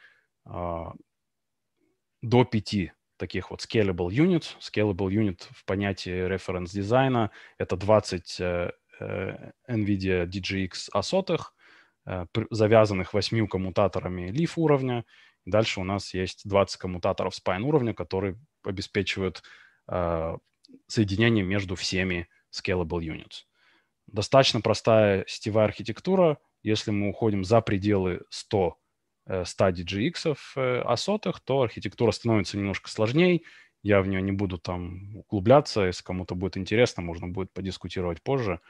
а, до пяти таких вот scalable units. Scalable unit в понятии reference дизайна — это 20 э, э, NVIDIA DGX сотых, завязанных 8 коммутаторами leaf уровня. Дальше у нас есть 20 коммутаторов spine уровня, которые обеспечивают а, соединение между всеми scalable units достаточно простая сетевая архитектура. Если мы уходим за пределы 100 стадий GX о сотых, то архитектура становится немножко сложнее. Я в нее не буду там углубляться. Если кому-то будет интересно, можно будет подискутировать позже.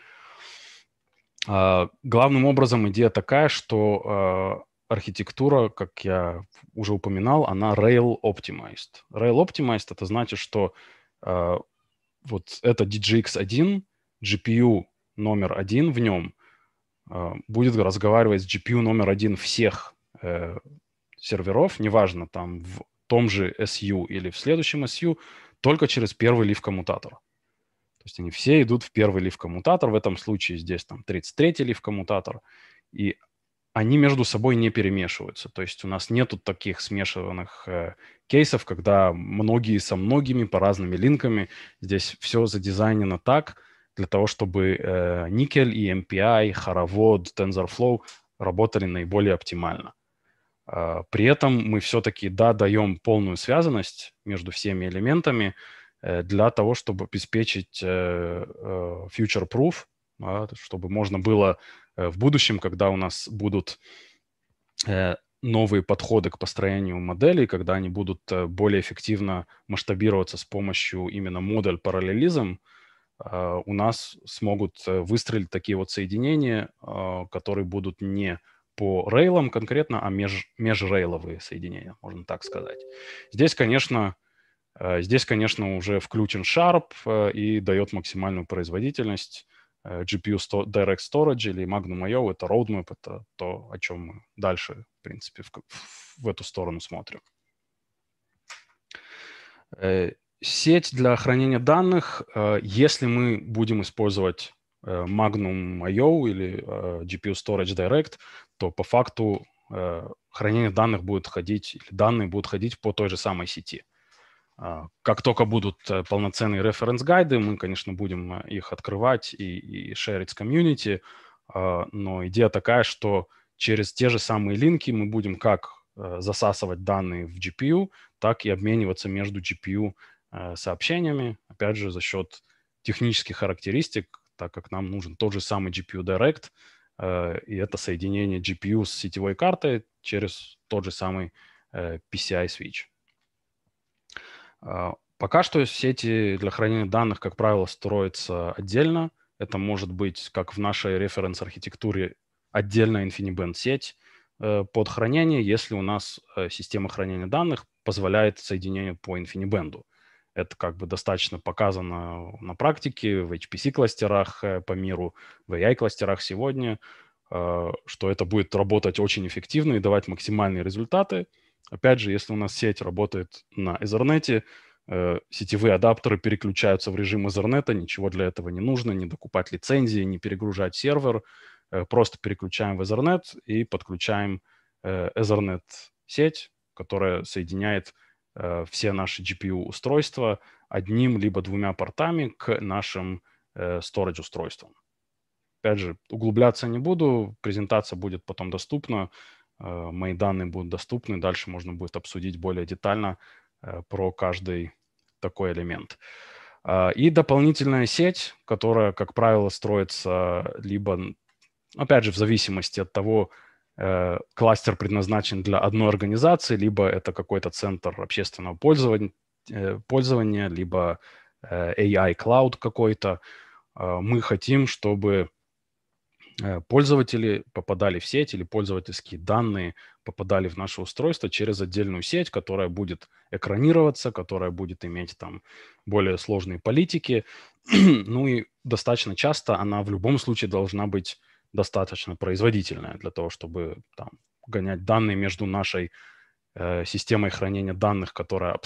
А, главным образом идея такая, что э, архитектура, как я уже упоминал, она Rail Optimized. Rail Optimized это значит, что э, вот это DGX1, GPU номер один в нем э, будет разговаривать с GPU номер один всех э, серверов, неважно, там в том же SU или в следующем SU, только через первый лифт-коммутатор. То есть они все идут в первый лифт-коммутатор, в этом случае здесь там 33-й лифт-коммутатор, и они между собой не перемешиваются. То есть у нас нету таких смешанных э, кейсов, когда многие со многими по разными линками. Здесь все задизайнено так – для того, чтобы э, и MPI, Хоровод, TensorFlow работали наиболее оптимально. Э, при этом мы все-таки, да, даем полную связанность между всеми элементами э, для того, чтобы обеспечить э, э, future-proof, да, чтобы можно было э, в будущем, когда у нас будут э, новые подходы к построению моделей, когда они будут э, более эффективно масштабироваться с помощью именно модуль параллелизм, Э, у нас смогут э, выстрелить такие вот соединения, э, которые будут не по рейлам конкретно, а меж, межрейловые соединения, можно так сказать. Здесь, конечно, здесь, конечно, уже включен Sharp и дает максимальную производительность. GPU Direct Storage или Magnum IO — это roadmap, это то, о чем мы дальше, в принципе, в, в эту сторону смотрим сеть для хранения данных, э, если мы будем использовать э, Magnum IO или э, GPU Storage Direct, то по факту хранение данных будет ходить, данные будут ходить по той же самой сети. Как только будут полноценные референс-гайды, мы, конечно, будем их открывать и, и шерить с комьюнити, но идея такая, что через те же самые линки мы будем как засасывать данные в GPU, так и обмениваться между GPU Э, сообщениями, опять же, за счет технических характеристик, так как нам нужен тот же самый GPU Direct, э, и это соединение GPU с сетевой картой через тот же самый э, PCI switch. А, пока что сети для хранения данных, как правило, строятся отдельно. Это может быть, как в нашей референс-архитектуре, отдельная InfiniBand сеть под хранение, если у нас система хранения данных позволяет соединению по InfiniBand. Это как бы достаточно показано на практике в HPC-кластерах э, по миру, в AI-кластерах сегодня, э, что это будет работать очень эффективно и давать максимальные результаты. Опять же, если у нас сеть работает на Ethernet, э, сетевые адаптеры переключаются в режим Ethernet, ничего для этого не нужно, не докупать лицензии, не перегружать сервер, просто переключаем в Ethernet и подключаем Ethernet сеть, которая соединяет Э, все наши GPU-устройства одним либо двумя портами к нашим storage-устройствам. Э, опять же, углубляться не буду, презентация будет потом доступна, э, мои данные будут доступны, дальше можно будет обсудить более детально про каждый такой элемент. А, и дополнительная сеть, которая, как правило, строится либо, опять же, в зависимости от того, Э, кластер предназначен для одной организации, либо это какой-то центр общественного пользования, э, пользования либо э, AI Cloud какой-то. Мы хотим, чтобы пользователи попадали в сеть или пользовательские данные попадали в наше устройство через отдельную сеть, которая будет экранироваться, которая будет иметь там более сложные политики. ну и достаточно часто она в любом случае должна быть достаточно производительная для того, чтобы там, гонять данные между нашей э, системой хранения данных, которая,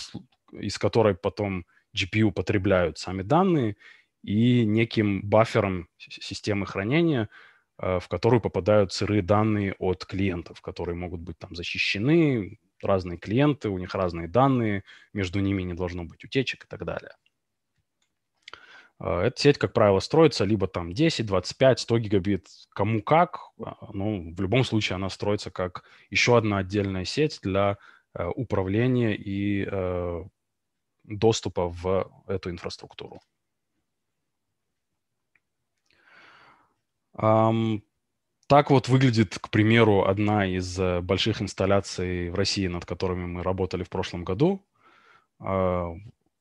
из которой потом GPU потребляют сами данные, и неким бафером системы хранения, э, в которую попадают сырые данные от клиентов, которые могут быть там защищены, разные клиенты, у них разные данные, между ними не должно быть утечек и так далее. А, эта сеть, как правило, строится либо там 10, 25, 100 гигабит, кому как. А, ну, в любом случае она строится как еще одна отдельная сеть для э, управления и э, доступа в эту инфраструктуру. Так вот выглядит, к примеру, одна из э, больших инсталляций в России, над которыми мы работали в прошлом году. А,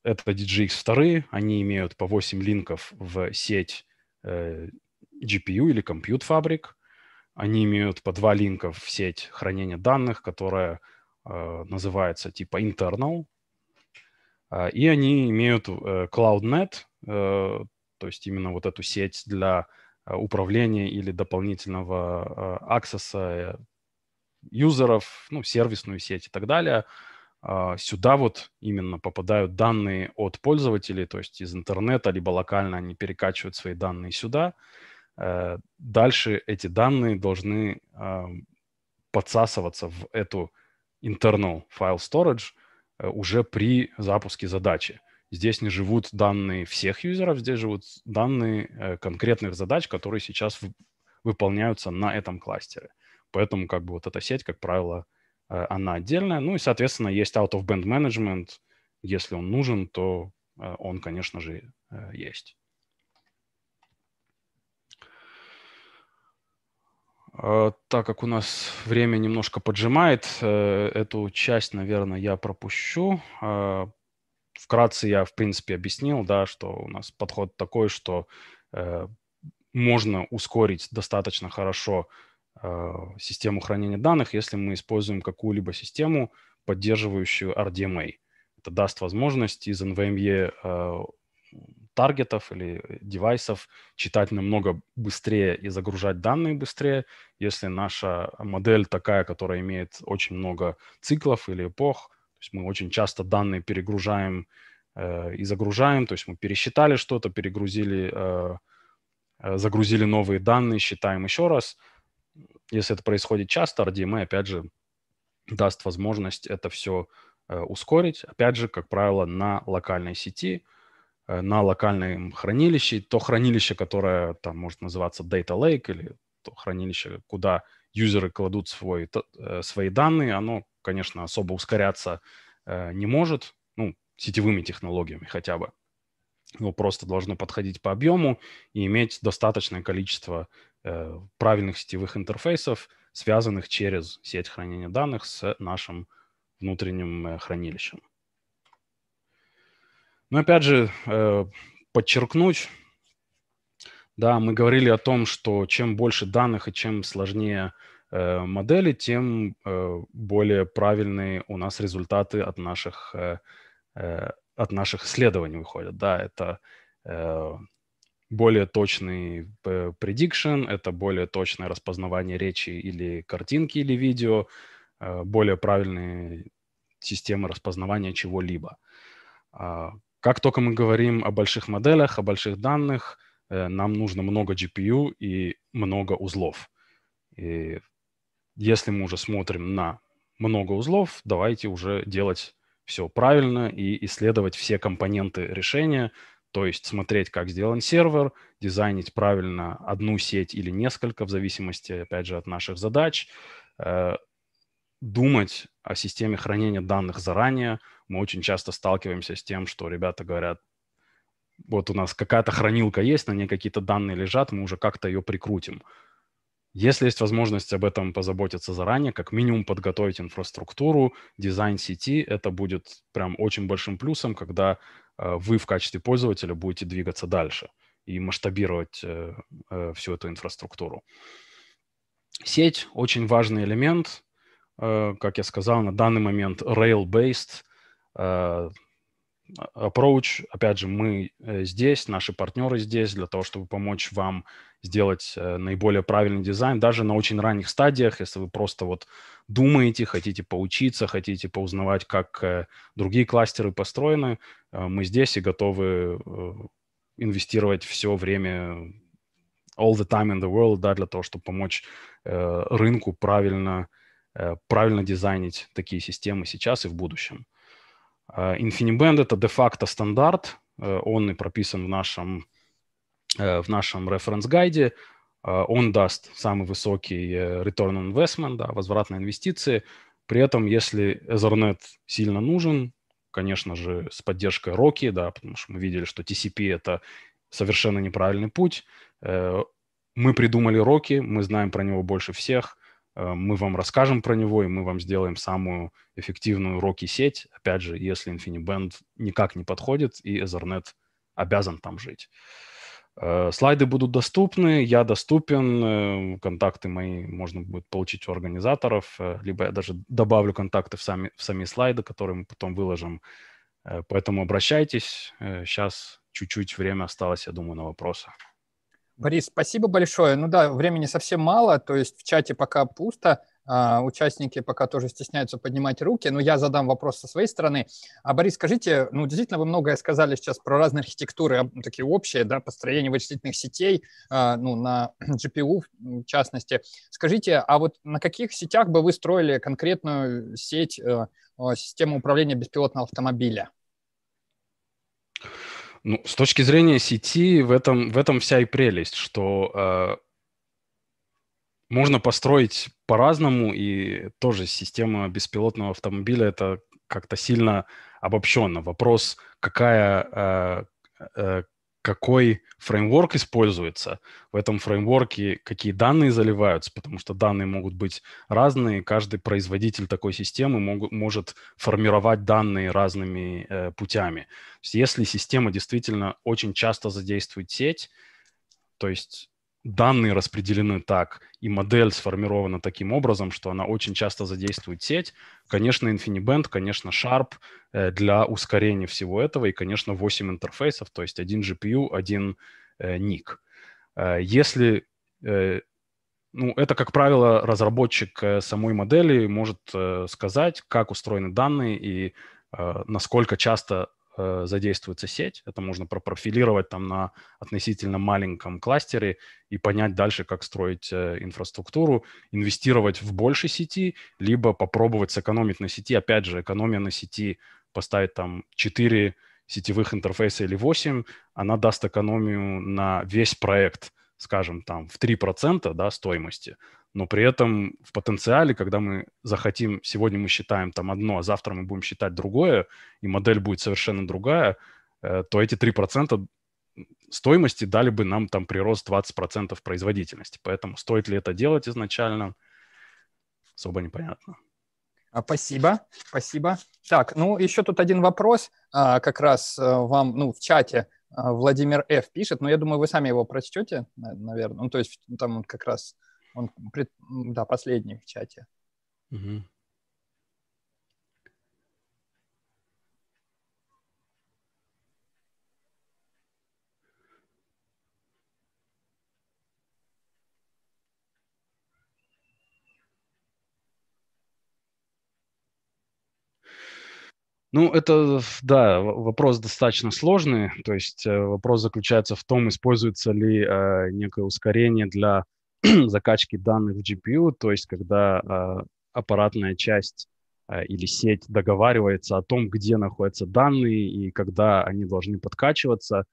это DGX2, они имеют по 8 линков в сеть э, GPU или Compute Fabric. Они имеют по 2 линка в сеть хранения данных, которая э, называется типа internal. Э, и они имеют э, CloudNet, э, то есть именно вот эту сеть для э, управления или дополнительного э, аксесса э, юзеров, ну, сервисную сеть и так далее – а, сюда вот именно попадают данные от пользователей, то есть из интернета, либо локально они перекачивают свои данные сюда. Э, дальше эти данные должны а, подсасываться в эту internal file storage э, уже при запуске задачи. Здесь не живут данные всех юзеров, здесь живут данные э, конкретных задач, которые сейчас выполняются на этом кластере. Поэтому как бы вот эта сеть, как правило, Э, она отдельная. Ну и, соответственно, есть out-of-band management. Если он нужен, то э, он, конечно же, э, есть. Так как у нас время немножко поджимает, эту часть, наверное, я пропущу. Вкратце я, в принципе, объяснил, да, что у нас подход такой, что можно ускорить достаточно хорошо Э, систему хранения данных, если мы используем какую-либо систему, поддерживающую RDMA. Это даст возможность из NVMe э, таргетов или девайсов читать намного быстрее и загружать данные быстрее, если наша модель такая, которая имеет очень много циклов или эпох. То есть мы очень часто данные перегружаем э, и загружаем. То есть мы пересчитали что-то, перегрузили, э, э загрузили новые данные, считаем еще раз. Если это происходит часто, RDMA, опять же, даст возможность это все э, ускорить. Опять же, как правило, на локальной сети, э, на локальном хранилище. То хранилище, которое там может называться Data Lake или то хранилище, куда юзеры кладут свой, э, свои данные, оно, конечно, особо ускоряться не может, ну, сетевыми технологиями хотя бы. Ну, просто должно подходить по объему и иметь достаточное количество Э, правильных сетевых интерфейсов, связанных через сеть хранения данных с нашим внутренним э, хранилищем. Но ну, опять же, э, подчеркнуть, да, мы говорили о том, что чем больше данных и чем сложнее модели, тем более правильные у нас результаты от наших, от наших исследований выходят. Да, это более точный э, prediction, это более точное распознавание речи или картинки или видео, э, более правильные системы распознавания чего-либо. А, как только мы говорим о больших моделях, о больших данных, э, нам нужно много GPU и много узлов. И если мы уже смотрим на много узлов, давайте уже делать все правильно и исследовать все компоненты решения, то есть смотреть, как сделан сервер, дизайнить правильно одну сеть или несколько, в зависимости, опять же, от наших задач, э, думать о системе хранения данных заранее. Мы очень часто сталкиваемся с тем, что ребята говорят, вот у нас какая-то хранилка есть, на ней какие-то данные лежат, мы уже как-то ее прикрутим. Если есть возможность об этом позаботиться заранее, как минимум подготовить инфраструктуру, дизайн сети, это будет прям очень большим плюсом, когда Э, вы в качестве пользователя будете двигаться дальше и масштабировать э, э, всю эту инфраструктуру. Сеть – очень важный элемент. Как я сказал, на данный момент rail-based, а, approach. Опять же, мы э, здесь, наши партнеры здесь для того, чтобы помочь вам сделать э, наиболее правильный дизайн, даже на очень ранних стадиях, если вы просто вот думаете, хотите поучиться, хотите поузнавать, как э, другие кластеры построены, мы здесь и готовы инвестировать все время, all the time in the world, да, для того, чтобы помочь рынку правильно, правильно дизайнить такие системы сейчас и в будущем. Э, Infiniband — это де-факто стандарт, э, он и прописан в нашем, э, в нашем референс-гайде. Он даст самый высокий return on investment, да, возврат на инвестиции. При этом, если Ethernet сильно нужен, конечно же, с поддержкой Rocky, да, потому что мы видели, что TCP — это совершенно неправильный путь. Мы придумали Rocky, мы знаем про него больше всех — Э, мы вам расскажем про него, и мы вам сделаем самую эффективную роки-сеть. Опять же, если InfiniBand никак не подходит, и Ethernet обязан там жить. Э, слайды будут доступны, я доступен, э, контакты мои можно будет получить у организаторов, либо я даже добавлю контакты в сами, в сами слайды, которые мы потом выложим. Поэтому обращайтесь, сейчас чуть-чуть время осталось, я думаю, на вопросы. Борис, спасибо большое. Ну да, времени совсем мало, то есть в чате пока пусто. А, участники пока тоже стесняются поднимать руки, но я задам вопрос со своей стороны. А, Борис, скажите, ну, действительно, вы многое сказали сейчас про разные архитектуры, а, ну, такие общие, да, построение вычислительных сетей, а, ну, на GPU в частности. Скажите, а вот на каких сетях бы вы строили конкретную сеть э, э, системы управления беспилотного автомобиля? Ну, с точки зрения сети в этом, в этом вся и прелесть, что э, можно построить по-разному, и тоже система беспилотного автомобиля это как-то сильно обобщенно. Вопрос, какая, э, э, какой фреймворк используется, в этом фреймворке какие данные заливаются, потому что данные могут быть разные, каждый производитель такой системы мог, может формировать данные разными э, путями. Есть, если система действительно очень часто задействует сеть, то есть данные распределены так, и модель сформирована таким образом, что она очень часто задействует сеть. Конечно, InfiniBand, конечно, Sharp э, для ускорения всего этого, и, конечно, 8 интерфейсов, то есть один GPU, один NIC. Э, э, если ну, это, как правило, разработчик самой модели может сказать, как устроены данные и насколько часто Э, задействуется сеть. Это можно пропрофилировать там на относительно маленьком кластере и понять дальше, как строить э, инфраструктуру, инвестировать в больше сети, либо попробовать сэкономить на сети. Опять же, экономия на сети, поставить там 4 сетевых интерфейса или 8, она даст экономию на весь проект – скажем, там в 3% да, стоимости но при этом в потенциале, когда мы захотим, сегодня мы считаем там одно, а завтра мы будем считать другое, и модель будет совершенно другая, э, то эти 3% стоимости дали бы нам там прирост 20% производительности. Поэтому стоит ли это делать изначально, особо непонятно. А, спасибо, спасибо. Так, ну еще тут один вопрос, а, как раз э, вам, ну, в чате а, Владимир Ф. пишет, но я думаю, вы сами его прочтете, наверное. Ну, то есть там он как раз он пред... да, последний в чате. Угу. Ну, это, да, вопрос достаточно сложный. То есть э, вопрос заключается в том, используется ли э, некое ускорение для закачки данных в GPU, то есть когда э, аппаратная часть э, или сеть договаривается о том, где находятся данные и когда они должны подкачиваться.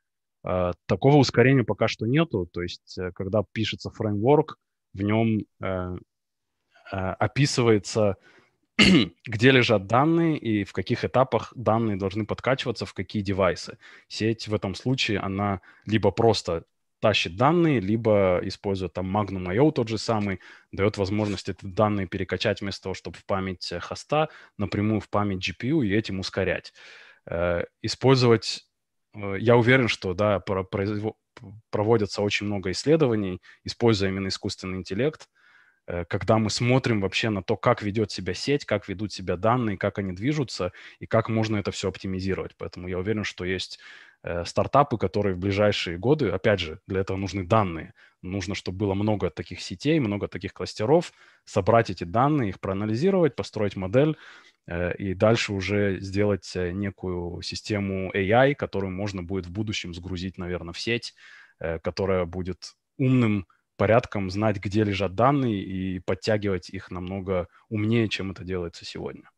Э, такого ускорения пока что нету, то есть э, когда пишется фреймворк, в нем э, э, описывается, где лежат данные и в каких этапах данные должны подкачиваться, в какие девайсы. Сеть в этом случае, она либо просто тащит данные, либо, используя там Magnum.io тот же самый, дает возможность эти данные перекачать вместо того, чтобы в память э, хоста, напрямую в память GPU и этим ускорять. Э, использовать, э, я уверен, что да, производ, проводятся очень много исследований, используя именно искусственный интеллект, Э, когда мы смотрим вообще на то, как ведет себя сеть, как ведут себя данные, как они движутся и как можно это все оптимизировать. Поэтому я уверен, что есть э, стартапы, которые в ближайшие годы, опять же, для этого нужны данные. Нужно, чтобы было много таких сетей, много таких кластеров, собрать эти данные, их проанализировать, построить модель э, и дальше уже сделать некую систему AI, которую можно будет в будущем сгрузить, наверное, в сеть, которая будет умным порядком знать, где лежат данные и подтягивать их намного умнее, чем это делается сегодня.